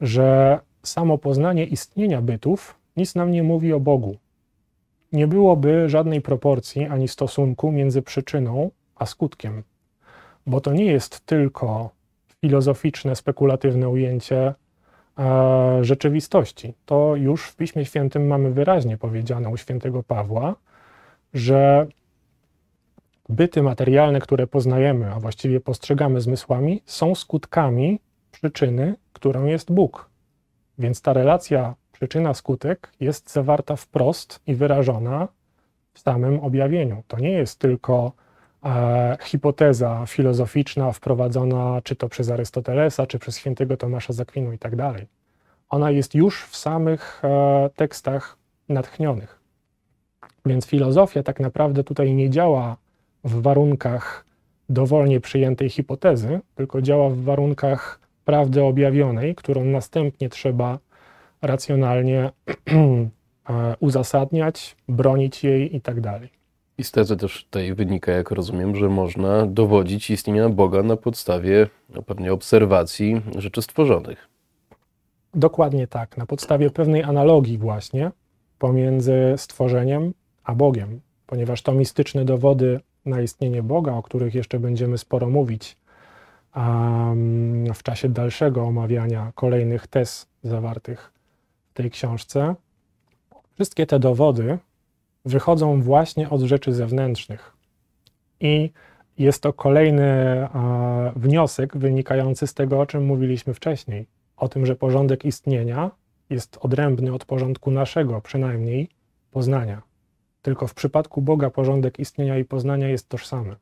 że samo poznanie istnienia bytów nic nam nie mówi o Bogu. Nie byłoby żadnej proporcji ani stosunku między przyczyną a skutkiem, bo to nie jest tylko filozoficzne, spekulatywne ujęcie E, rzeczywistości. To już w Piśmie Świętym mamy wyraźnie powiedziane u świętego Pawła, że byty materialne, które poznajemy, a właściwie postrzegamy zmysłami, są skutkami przyczyny, którą jest Bóg. Więc ta relacja przyczyna-skutek jest zawarta wprost i wyrażona w samym objawieniu. To nie jest tylko E, hipoteza filozoficzna wprowadzona czy to przez Arystotelesa, czy przez świętego Tomasza Zakwinu i tak dalej. Ona jest już w samych e, tekstach natchnionych. Więc filozofia tak naprawdę tutaj nie działa w warunkach dowolnie przyjętej hipotezy, tylko działa w warunkach prawdy objawionej, którą następnie trzeba racjonalnie e, uzasadniać, bronić jej i tak dalej. I z tezy też tutaj wynika, jak rozumiem, że można dowodzić istnienia Boga na podstawie no, pewnej obserwacji rzeczy stworzonych. Dokładnie tak, na podstawie pewnej analogii właśnie pomiędzy stworzeniem a Bogiem, ponieważ to mistyczne dowody na istnienie Boga, o których jeszcze będziemy sporo mówić w czasie dalszego omawiania kolejnych tez zawartych w tej książce, wszystkie te dowody wychodzą właśnie od rzeczy zewnętrznych. I jest to kolejny e, wniosek wynikający z tego, o czym mówiliśmy wcześniej. O tym, że porządek istnienia jest odrębny od porządku naszego, przynajmniej poznania. Tylko w przypadku Boga porządek istnienia i poznania jest tożsamy.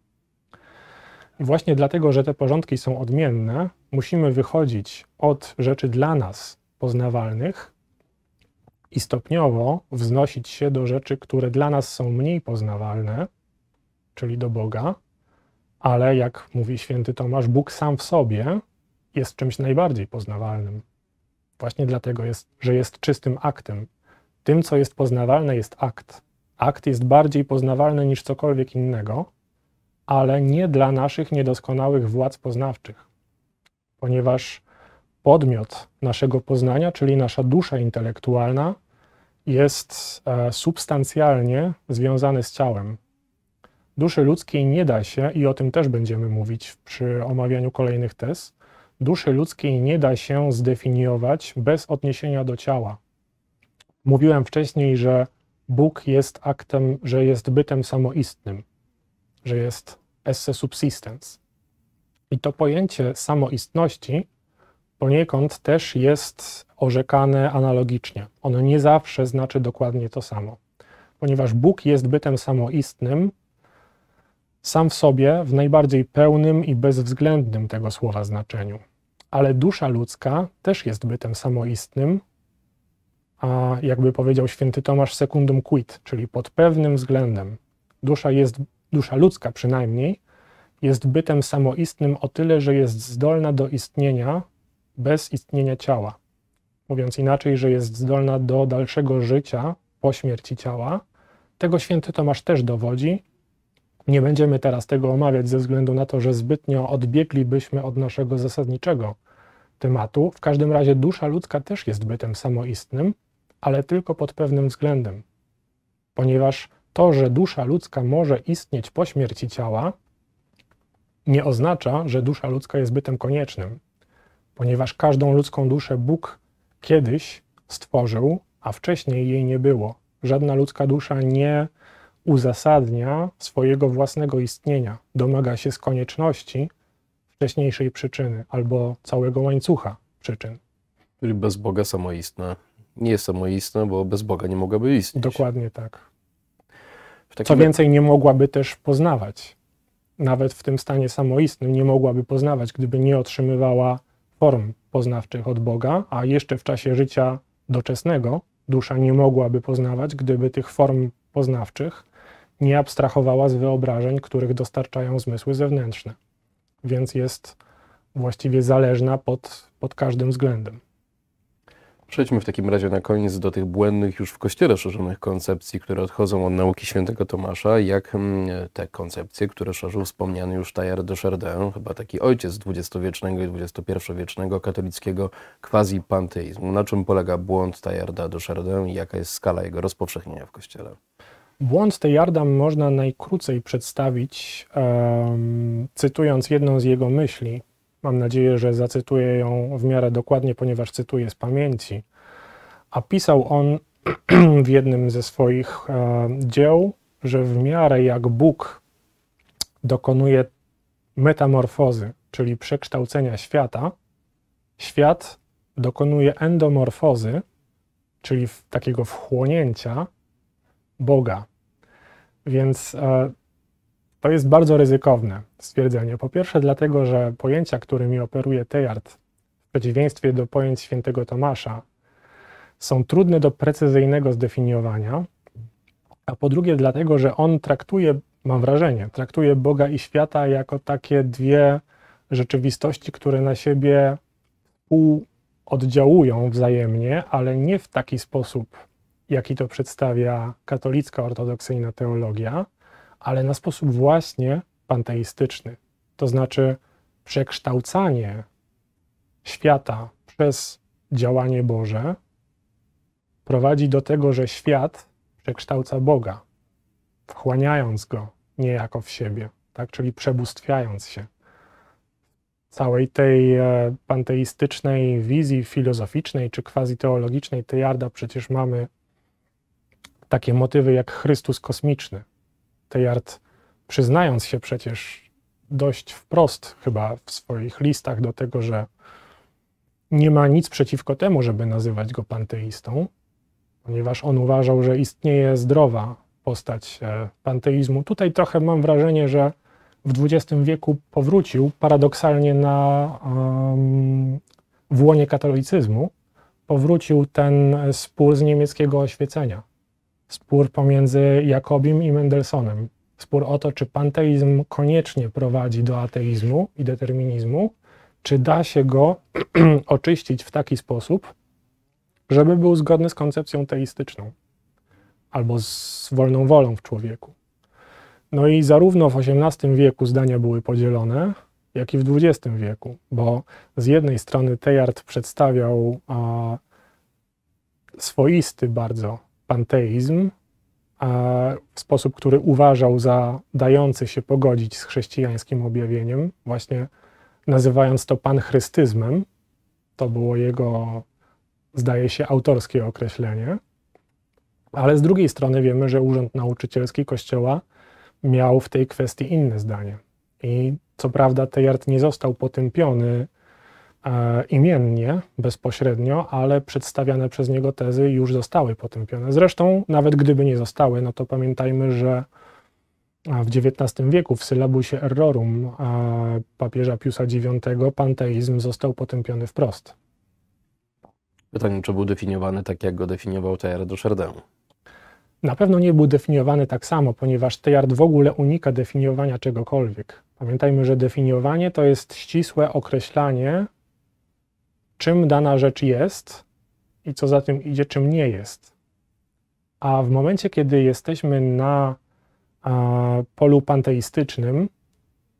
I właśnie dlatego, że te porządki są odmienne, musimy wychodzić od rzeczy dla nas poznawalnych i stopniowo wznosić się do rzeczy, które dla nas są mniej poznawalne, czyli do Boga, ale jak mówi święty Tomasz, Bóg sam w sobie jest czymś najbardziej poznawalnym. Właśnie dlatego, jest, że jest czystym aktem. Tym, co jest poznawalne, jest akt. Akt jest bardziej poznawalny niż cokolwiek innego, ale nie dla naszych niedoskonałych władz poznawczych, ponieważ podmiot naszego poznania, czyli nasza dusza intelektualna, jest e, substancjalnie związany z ciałem. Duszy ludzkiej nie da się, i o tym też będziemy mówić przy omawianiu kolejnych tez, duszy ludzkiej nie da się zdefiniować bez odniesienia do ciała. Mówiłem wcześniej, że Bóg jest aktem, że jest bytem samoistnym, że jest esse subsistens. I to pojęcie samoistności poniekąd też jest orzekane analogicznie. Ono nie zawsze znaczy dokładnie to samo. Ponieważ Bóg jest bytem samoistnym, sam w sobie, w najbardziej pełnym i bezwzględnym tego słowa znaczeniu. Ale dusza ludzka też jest bytem samoistnym, a jakby powiedział święty Tomasz secundum quid, czyli pod pewnym względem. Dusza jest, dusza ludzka przynajmniej, jest bytem samoistnym o tyle, że jest zdolna do istnienia bez istnienia ciała. Mówiąc inaczej, że jest zdolna do dalszego życia po śmierci ciała. Tego święty Tomasz też dowodzi. Nie będziemy teraz tego omawiać ze względu na to, że zbytnio odbieglibyśmy od naszego zasadniczego tematu. W każdym razie dusza ludzka też jest bytem samoistnym, ale tylko pod pewnym względem. Ponieważ to, że dusza ludzka może istnieć po śmierci ciała, nie oznacza, że dusza ludzka jest bytem koniecznym ponieważ każdą ludzką duszę Bóg kiedyś stworzył, a wcześniej jej nie było. Żadna ludzka dusza nie uzasadnia swojego własnego istnienia, domaga się z konieczności wcześniejszej przyczyny albo całego łańcucha przyczyn. Czyli bez Boga samoistna. Nie jest samoistne, bo bez Boga nie mogłaby istnieć. Dokładnie tak. Co więcej, nie mogłaby też poznawać. Nawet w tym stanie samoistnym nie mogłaby poznawać, gdyby nie otrzymywała form poznawczych od Boga, a jeszcze w czasie życia doczesnego dusza nie mogłaby poznawać, gdyby tych form poznawczych nie abstrahowała z wyobrażeń, których dostarczają zmysły zewnętrzne. Więc jest właściwie zależna pod, pod każdym względem. Przejdźmy w takim razie na koniec do tych błędnych już w Kościele szerzonych koncepcji, które odchodzą od nauki świętego Tomasza, jak mm, te koncepcje, które szerzył wspomniany już Teilhard de Chardin, chyba taki ojciec XX-wiecznego i XXI-wiecznego katolickiego quasi-panteizmu. Na czym polega błąd Teilharda de Chardin i jaka jest skala jego rozpowszechnienia w Kościele? Błąd Teilharda można najkrócej przedstawić, um, cytując jedną z jego myśli – Mam nadzieję, że zacytuję ją w miarę dokładnie, ponieważ cytuję z pamięci. A pisał on w jednym ze swoich e, dzieł, że w miarę jak Bóg dokonuje metamorfozy, czyli przekształcenia świata, świat dokonuje endomorfozy, czyli takiego wchłonięcia Boga. Więc e, to jest bardzo ryzykowne stwierdzenie. Po pierwsze, dlatego, że pojęcia, którymi operuje Teilhard, w przeciwieństwie do pojęć świętego Tomasza, są trudne do precyzyjnego zdefiniowania, a po drugie, dlatego, że on traktuje, mam wrażenie, traktuje Boga i świata jako takie dwie rzeczywistości, które na siebie oddziałują wzajemnie, ale nie w taki sposób, jaki to przedstawia katolicka ortodoksyjna teologia, ale na sposób właśnie panteistyczny. To znaczy przekształcanie świata przez działanie Boże prowadzi do tego, że świat przekształca Boga, wchłaniając go niejako w siebie, tak? czyli przebóstwiając się. Całej tej e, panteistycznej wizji filozoficznej czy quasi-teologicznej Tejarda przecież mamy takie motywy jak Chrystus kosmiczny, Tejard, przyznając się przecież dość wprost chyba w swoich listach do tego, że nie ma nic przeciwko temu, żeby nazywać go panteistą, ponieważ on uważał, że istnieje zdrowa postać e, panteizmu. Tutaj trochę mam wrażenie, że w XX wieku powrócił paradoksalnie na um, w łonie katolicyzmu, powrócił ten spór z niemieckiego oświecenia spór pomiędzy Jakobim i Mendelssohnem. Spór o to, czy panteizm koniecznie prowadzi do ateizmu i determinizmu, czy da się go oczyścić w taki sposób, żeby był zgodny z koncepcją teistyczną albo z wolną wolą w człowieku. No i zarówno w XVIII wieku zdania były podzielone, jak i w XX wieku, bo z jednej strony Teilhard przedstawiał a, swoisty bardzo panteizm, sposób, który uważał za dający się pogodzić z chrześcijańskim objawieniem, właśnie nazywając to panchrystyzmem. To było jego, zdaje się, autorskie określenie. Ale z drugiej strony wiemy, że Urząd Nauczycielski Kościoła miał w tej kwestii inne zdanie. I co prawda, Tejart nie został potępiony E, imiennie, bezpośrednio, ale przedstawiane przez niego tezy już zostały potępione. Zresztą, nawet gdyby nie zostały, no to pamiętajmy, że e, w XIX wieku w sylabusie errorum e, papieża Piusa IX panteizm został potępiony wprost. Pytanie, czy był definiowany tak, jak go definiował Teilhard de Chardin? Na pewno nie był definiowany tak samo, ponieważ Teilhard w ogóle unika definiowania czegokolwiek. Pamiętajmy, że definiowanie to jest ścisłe określanie czym dana rzecz jest i co za tym idzie, czym nie jest. A w momencie, kiedy jesteśmy na polu panteistycznym,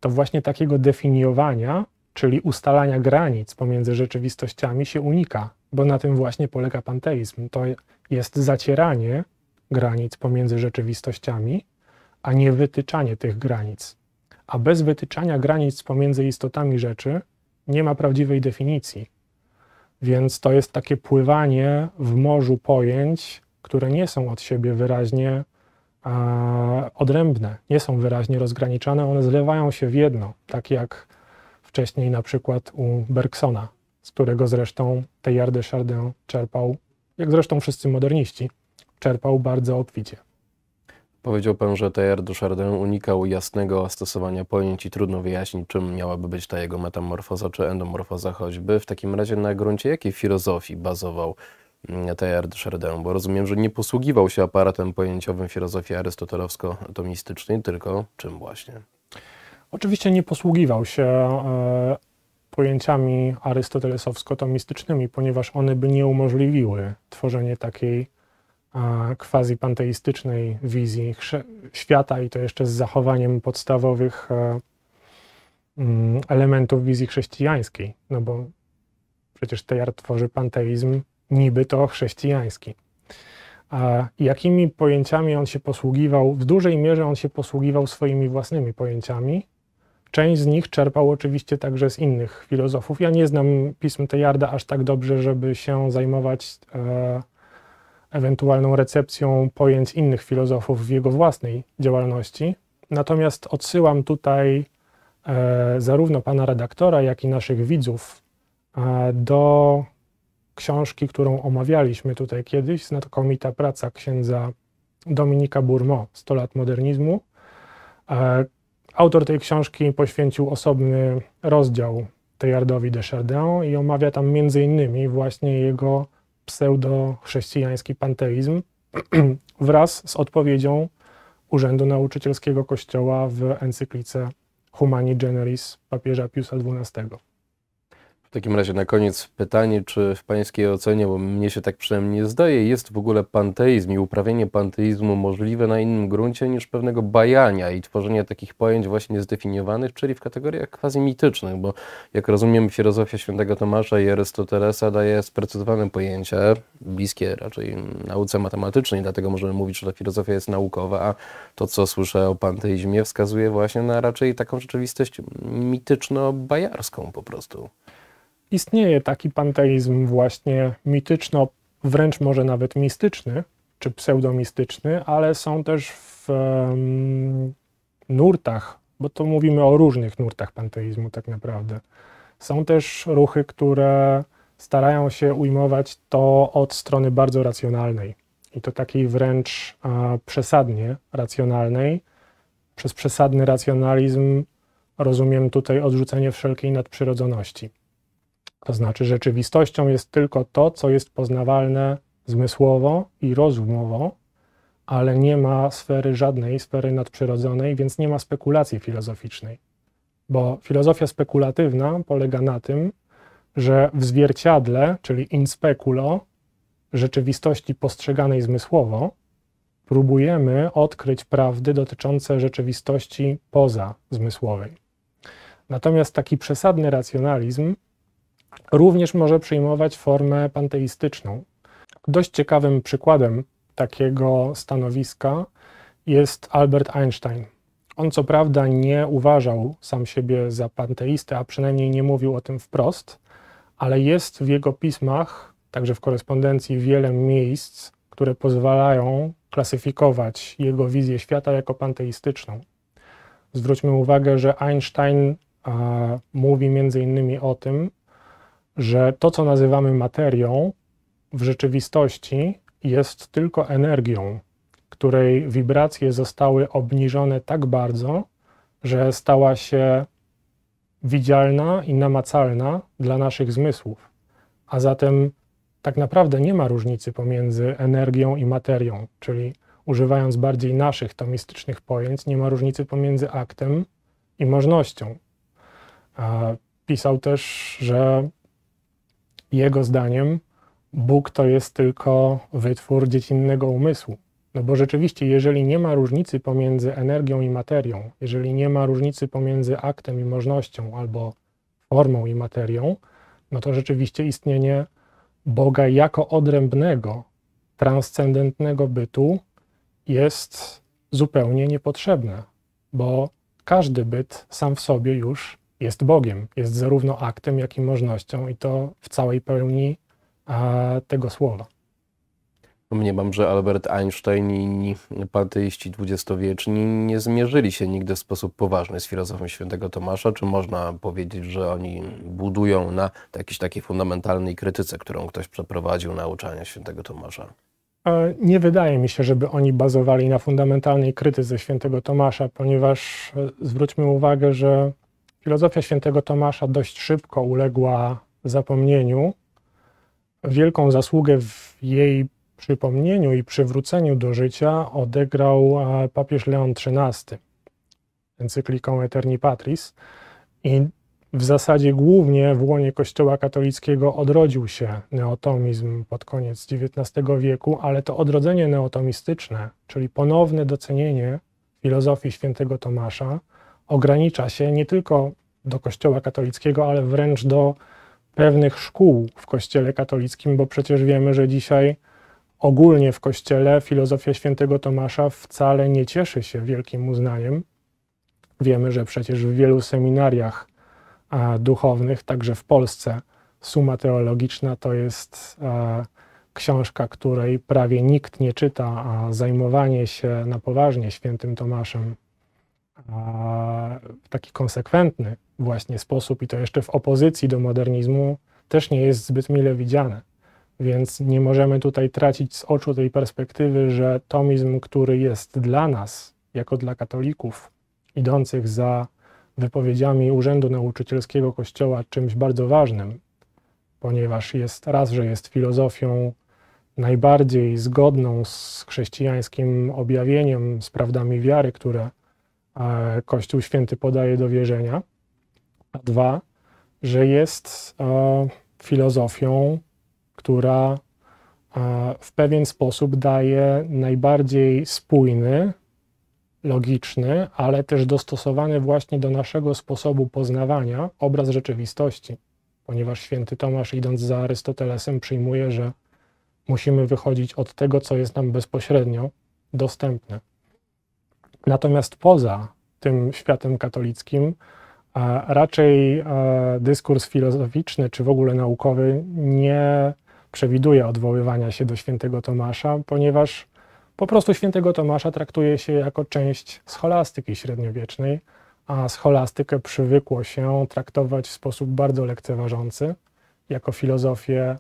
to właśnie takiego definiowania, czyli ustalania granic pomiędzy rzeczywistościami się unika, bo na tym właśnie polega panteizm. To jest zacieranie granic pomiędzy rzeczywistościami, a nie wytyczanie tych granic. A bez wytyczania granic pomiędzy istotami rzeczy nie ma prawdziwej definicji. Więc to jest takie pływanie w morzu pojęć, które nie są od siebie wyraźnie e, odrębne, nie są wyraźnie rozgraniczane, one zlewają się w jedno, tak jak wcześniej na przykład u Bergsona, z którego zresztą Teilhard de Chardin czerpał, jak zresztą wszyscy moderniści, czerpał bardzo obficie. Powiedział pan, że Teilhard de Chardin unikał jasnego stosowania pojęć i trudno wyjaśnić, czym miałaby być ta jego metamorfoza czy endomorfoza choćby. W takim razie na gruncie jakiej filozofii bazował mm, Teilhard de Chardin? Bo rozumiem, że nie posługiwał się aparatem pojęciowym filozofii arystotelowsko-tomistycznej, tylko czym właśnie? Oczywiście nie posługiwał się e, pojęciami arystotelesowsko-tomistycznymi, ponieważ one by nie umożliwiły tworzenie takiej quasi panteistycznej wizji świata i to jeszcze z zachowaniem podstawowych e, mm, elementów wizji chrześcijańskiej, no bo przecież Tejar tworzy panteizm niby to chrześcijański. A jakimi pojęciami on się posługiwał? W dużej mierze on się posługiwał swoimi własnymi pojęciami. Część z nich czerpał oczywiście także z innych filozofów. Ja nie znam pism Tejarda aż tak dobrze, żeby się zajmować e, ewentualną recepcją pojęć innych filozofów w jego własnej działalności. Natomiast odsyłam tutaj e, zarówno pana redaktora, jak i naszych widzów e, do książki, którą omawialiśmy tutaj kiedyś, znakomita praca księdza Dominika Burmo, 100 lat modernizmu. E, autor tej książki poświęcił osobny rozdział Teilhardowi de Chardin i omawia tam między innymi właśnie jego pseudo-chrześcijański panteizm wraz z odpowiedzią Urzędu Nauczycielskiego Kościoła w encyklice Humani Generis papieża Piusa XII. W takim razie na koniec pytanie, czy w Pańskiej ocenie, bo mnie się tak przynajmniej zdaje, jest w ogóle panteizm i uprawianie panteizmu możliwe na innym gruncie niż pewnego bajania i tworzenie takich pojęć właśnie zdefiniowanych, czyli w kategoriach quasi mitycznych, bo jak rozumiem filozofia świętego Tomasza i Arystotelesa daje sprecyzowane pojęcia, bliskie raczej nauce matematycznej, dlatego możemy mówić, że ta filozofia jest naukowa, a to, co słyszę o panteizmie, wskazuje właśnie na raczej taką rzeczywistość mityczno-bajarską po prostu istnieje taki panteizm właśnie mityczno, wręcz może nawet mistyczny, czy pseudomistyczny, ale są też w um, nurtach, bo to mówimy o różnych nurtach panteizmu tak naprawdę. Są też ruchy, które starają się ujmować to od strony bardzo racjonalnej i to takiej wręcz przesadnie racjonalnej. Przez przesadny racjonalizm rozumiem tutaj odrzucenie wszelkiej nadprzyrodzoności. To znaczy, rzeczywistością jest tylko to, co jest poznawalne zmysłowo i rozumowo, ale nie ma sfery żadnej, sfery nadprzyrodzonej, więc nie ma spekulacji filozoficznej. Bo filozofia spekulatywna polega na tym, że w zwierciadle, czyli in speculo, rzeczywistości postrzeganej zmysłowo, próbujemy odkryć prawdy dotyczące rzeczywistości poza zmysłowej. Natomiast taki przesadny racjonalizm również może przyjmować formę panteistyczną. Dość ciekawym przykładem takiego stanowiska jest Albert Einstein. On co prawda nie uważał sam siebie za panteistę, a przynajmniej nie mówił o tym wprost, ale jest w jego pismach, także w korespondencji, wiele miejsc, które pozwalają klasyfikować jego wizję świata jako panteistyczną. Zwróćmy uwagę, że Einstein a, mówi między innymi o tym, że to, co nazywamy materią, w rzeczywistości jest tylko energią, której wibracje zostały obniżone tak bardzo, że stała się widzialna i namacalna dla naszych zmysłów. A zatem tak naprawdę nie ma różnicy pomiędzy energią i materią, czyli używając bardziej naszych tomistycznych pojęć, nie ma różnicy pomiędzy aktem i możnością. Pisał też, że jego zdaniem Bóg to jest tylko wytwór dziecinnego umysłu. No bo rzeczywiście, jeżeli nie ma różnicy pomiędzy energią i materią, jeżeli nie ma różnicy pomiędzy aktem i możnością albo formą i materią, no to rzeczywiście istnienie Boga jako odrębnego, transcendentnego bytu jest zupełnie niepotrzebne, bo każdy byt sam w sobie już jest Bogiem, jest zarówno aktem, jak i możnością, i to w całej pełni tego słowa. Mniemam, że Albert Einstein i inni pateiści dwudziestowieczni nie zmierzyli się nigdy w sposób poważny z filozofią świętego Tomasza. Czy można powiedzieć, że oni budują na jakiejś takiej fundamentalnej krytyce, którą ktoś przeprowadził nauczania świętego Tomasza? E, nie wydaje mi się, żeby oni bazowali na fundamentalnej krytyce świętego Tomasza, ponieważ e, zwróćmy uwagę, że Filozofia świętego Tomasza dość szybko uległa zapomnieniu. Wielką zasługę w jej przypomnieniu i przywróceniu do życia odegrał e, papież Leon XIII encykliką Eterni Patris i w zasadzie głównie w łonie Kościoła katolickiego odrodził się neotomizm pod koniec XIX wieku, ale to odrodzenie neotomistyczne, czyli ponowne docenienie filozofii świętego Tomasza, ogranicza się nie tylko do Kościoła katolickiego, ale wręcz do pewnych szkół w Kościele katolickim, bo przecież wiemy, że dzisiaj ogólnie w Kościele filozofia świętego Tomasza wcale nie cieszy się wielkim uznaniem. Wiemy, że przecież w wielu seminariach duchownych, także w Polsce, Suma Teologiczna to jest książka, której prawie nikt nie czyta, a zajmowanie się na poważnie świętym Tomaszem w taki konsekwentny właśnie sposób i to jeszcze w opozycji do modernizmu też nie jest zbyt mile widziane. Więc nie możemy tutaj tracić z oczu tej perspektywy, że tomizm, który jest dla nas, jako dla katolików, idących za wypowiedziami Urzędu Nauczycielskiego Kościoła czymś bardzo ważnym, ponieważ jest raz, że jest filozofią najbardziej zgodną z chrześcijańskim objawieniem, z prawdami wiary, które Kościół Święty podaje do wierzenia, a dwa, że jest e, filozofią, która e, w pewien sposób daje najbardziej spójny, logiczny, ale też dostosowany właśnie do naszego sposobu poznawania obraz rzeczywistości, ponieważ święty Tomasz, idąc za Arystotelesem, przyjmuje, że musimy wychodzić od tego, co jest nam bezpośrednio dostępne. Natomiast poza tym światem katolickim e, raczej e, dyskurs filozoficzny czy w ogóle naukowy nie przewiduje odwoływania się do świętego Tomasza, ponieważ po prostu świętego Tomasza traktuje się jako część scholastyki średniowiecznej, a scholastykę przywykło się traktować w sposób bardzo lekceważący, jako filozofię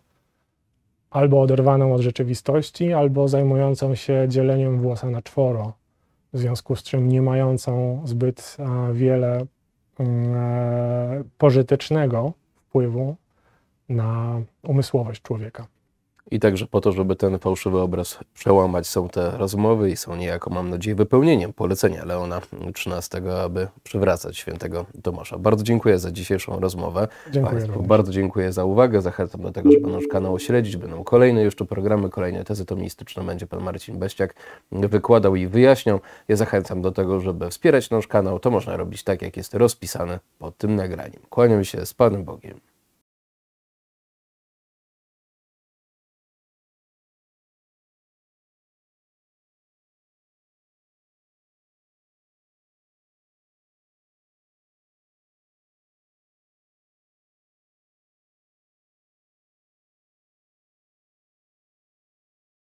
albo oderwaną od rzeczywistości, albo zajmującą się dzieleniem włosa na czworo, w związku z czym nie mającą zbyt e, wiele mm, e, pożytecznego wpływu na umysłowość człowieka. I także po to, żeby ten fałszywy obraz przełamać, są te rozmowy i są niejako, mam nadzieję, wypełnieniem polecenia Leona XIII, aby przywracać świętego Tomasza. Bardzo dziękuję za dzisiejszą rozmowę. Dziękuję Państwu również. bardzo dziękuję za uwagę. Zachęcam do tego, żeby nasz kanał śledzić. Będą kolejne jeszcze programy, kolejne tezy tomistyczne. Będzie pan Marcin Beściak wykładał i wyjaśniał. Ja zachęcam do tego, żeby wspierać nasz kanał. To można robić tak, jak jest rozpisane pod tym nagraniem. Kłaniam się z Panem Bogiem.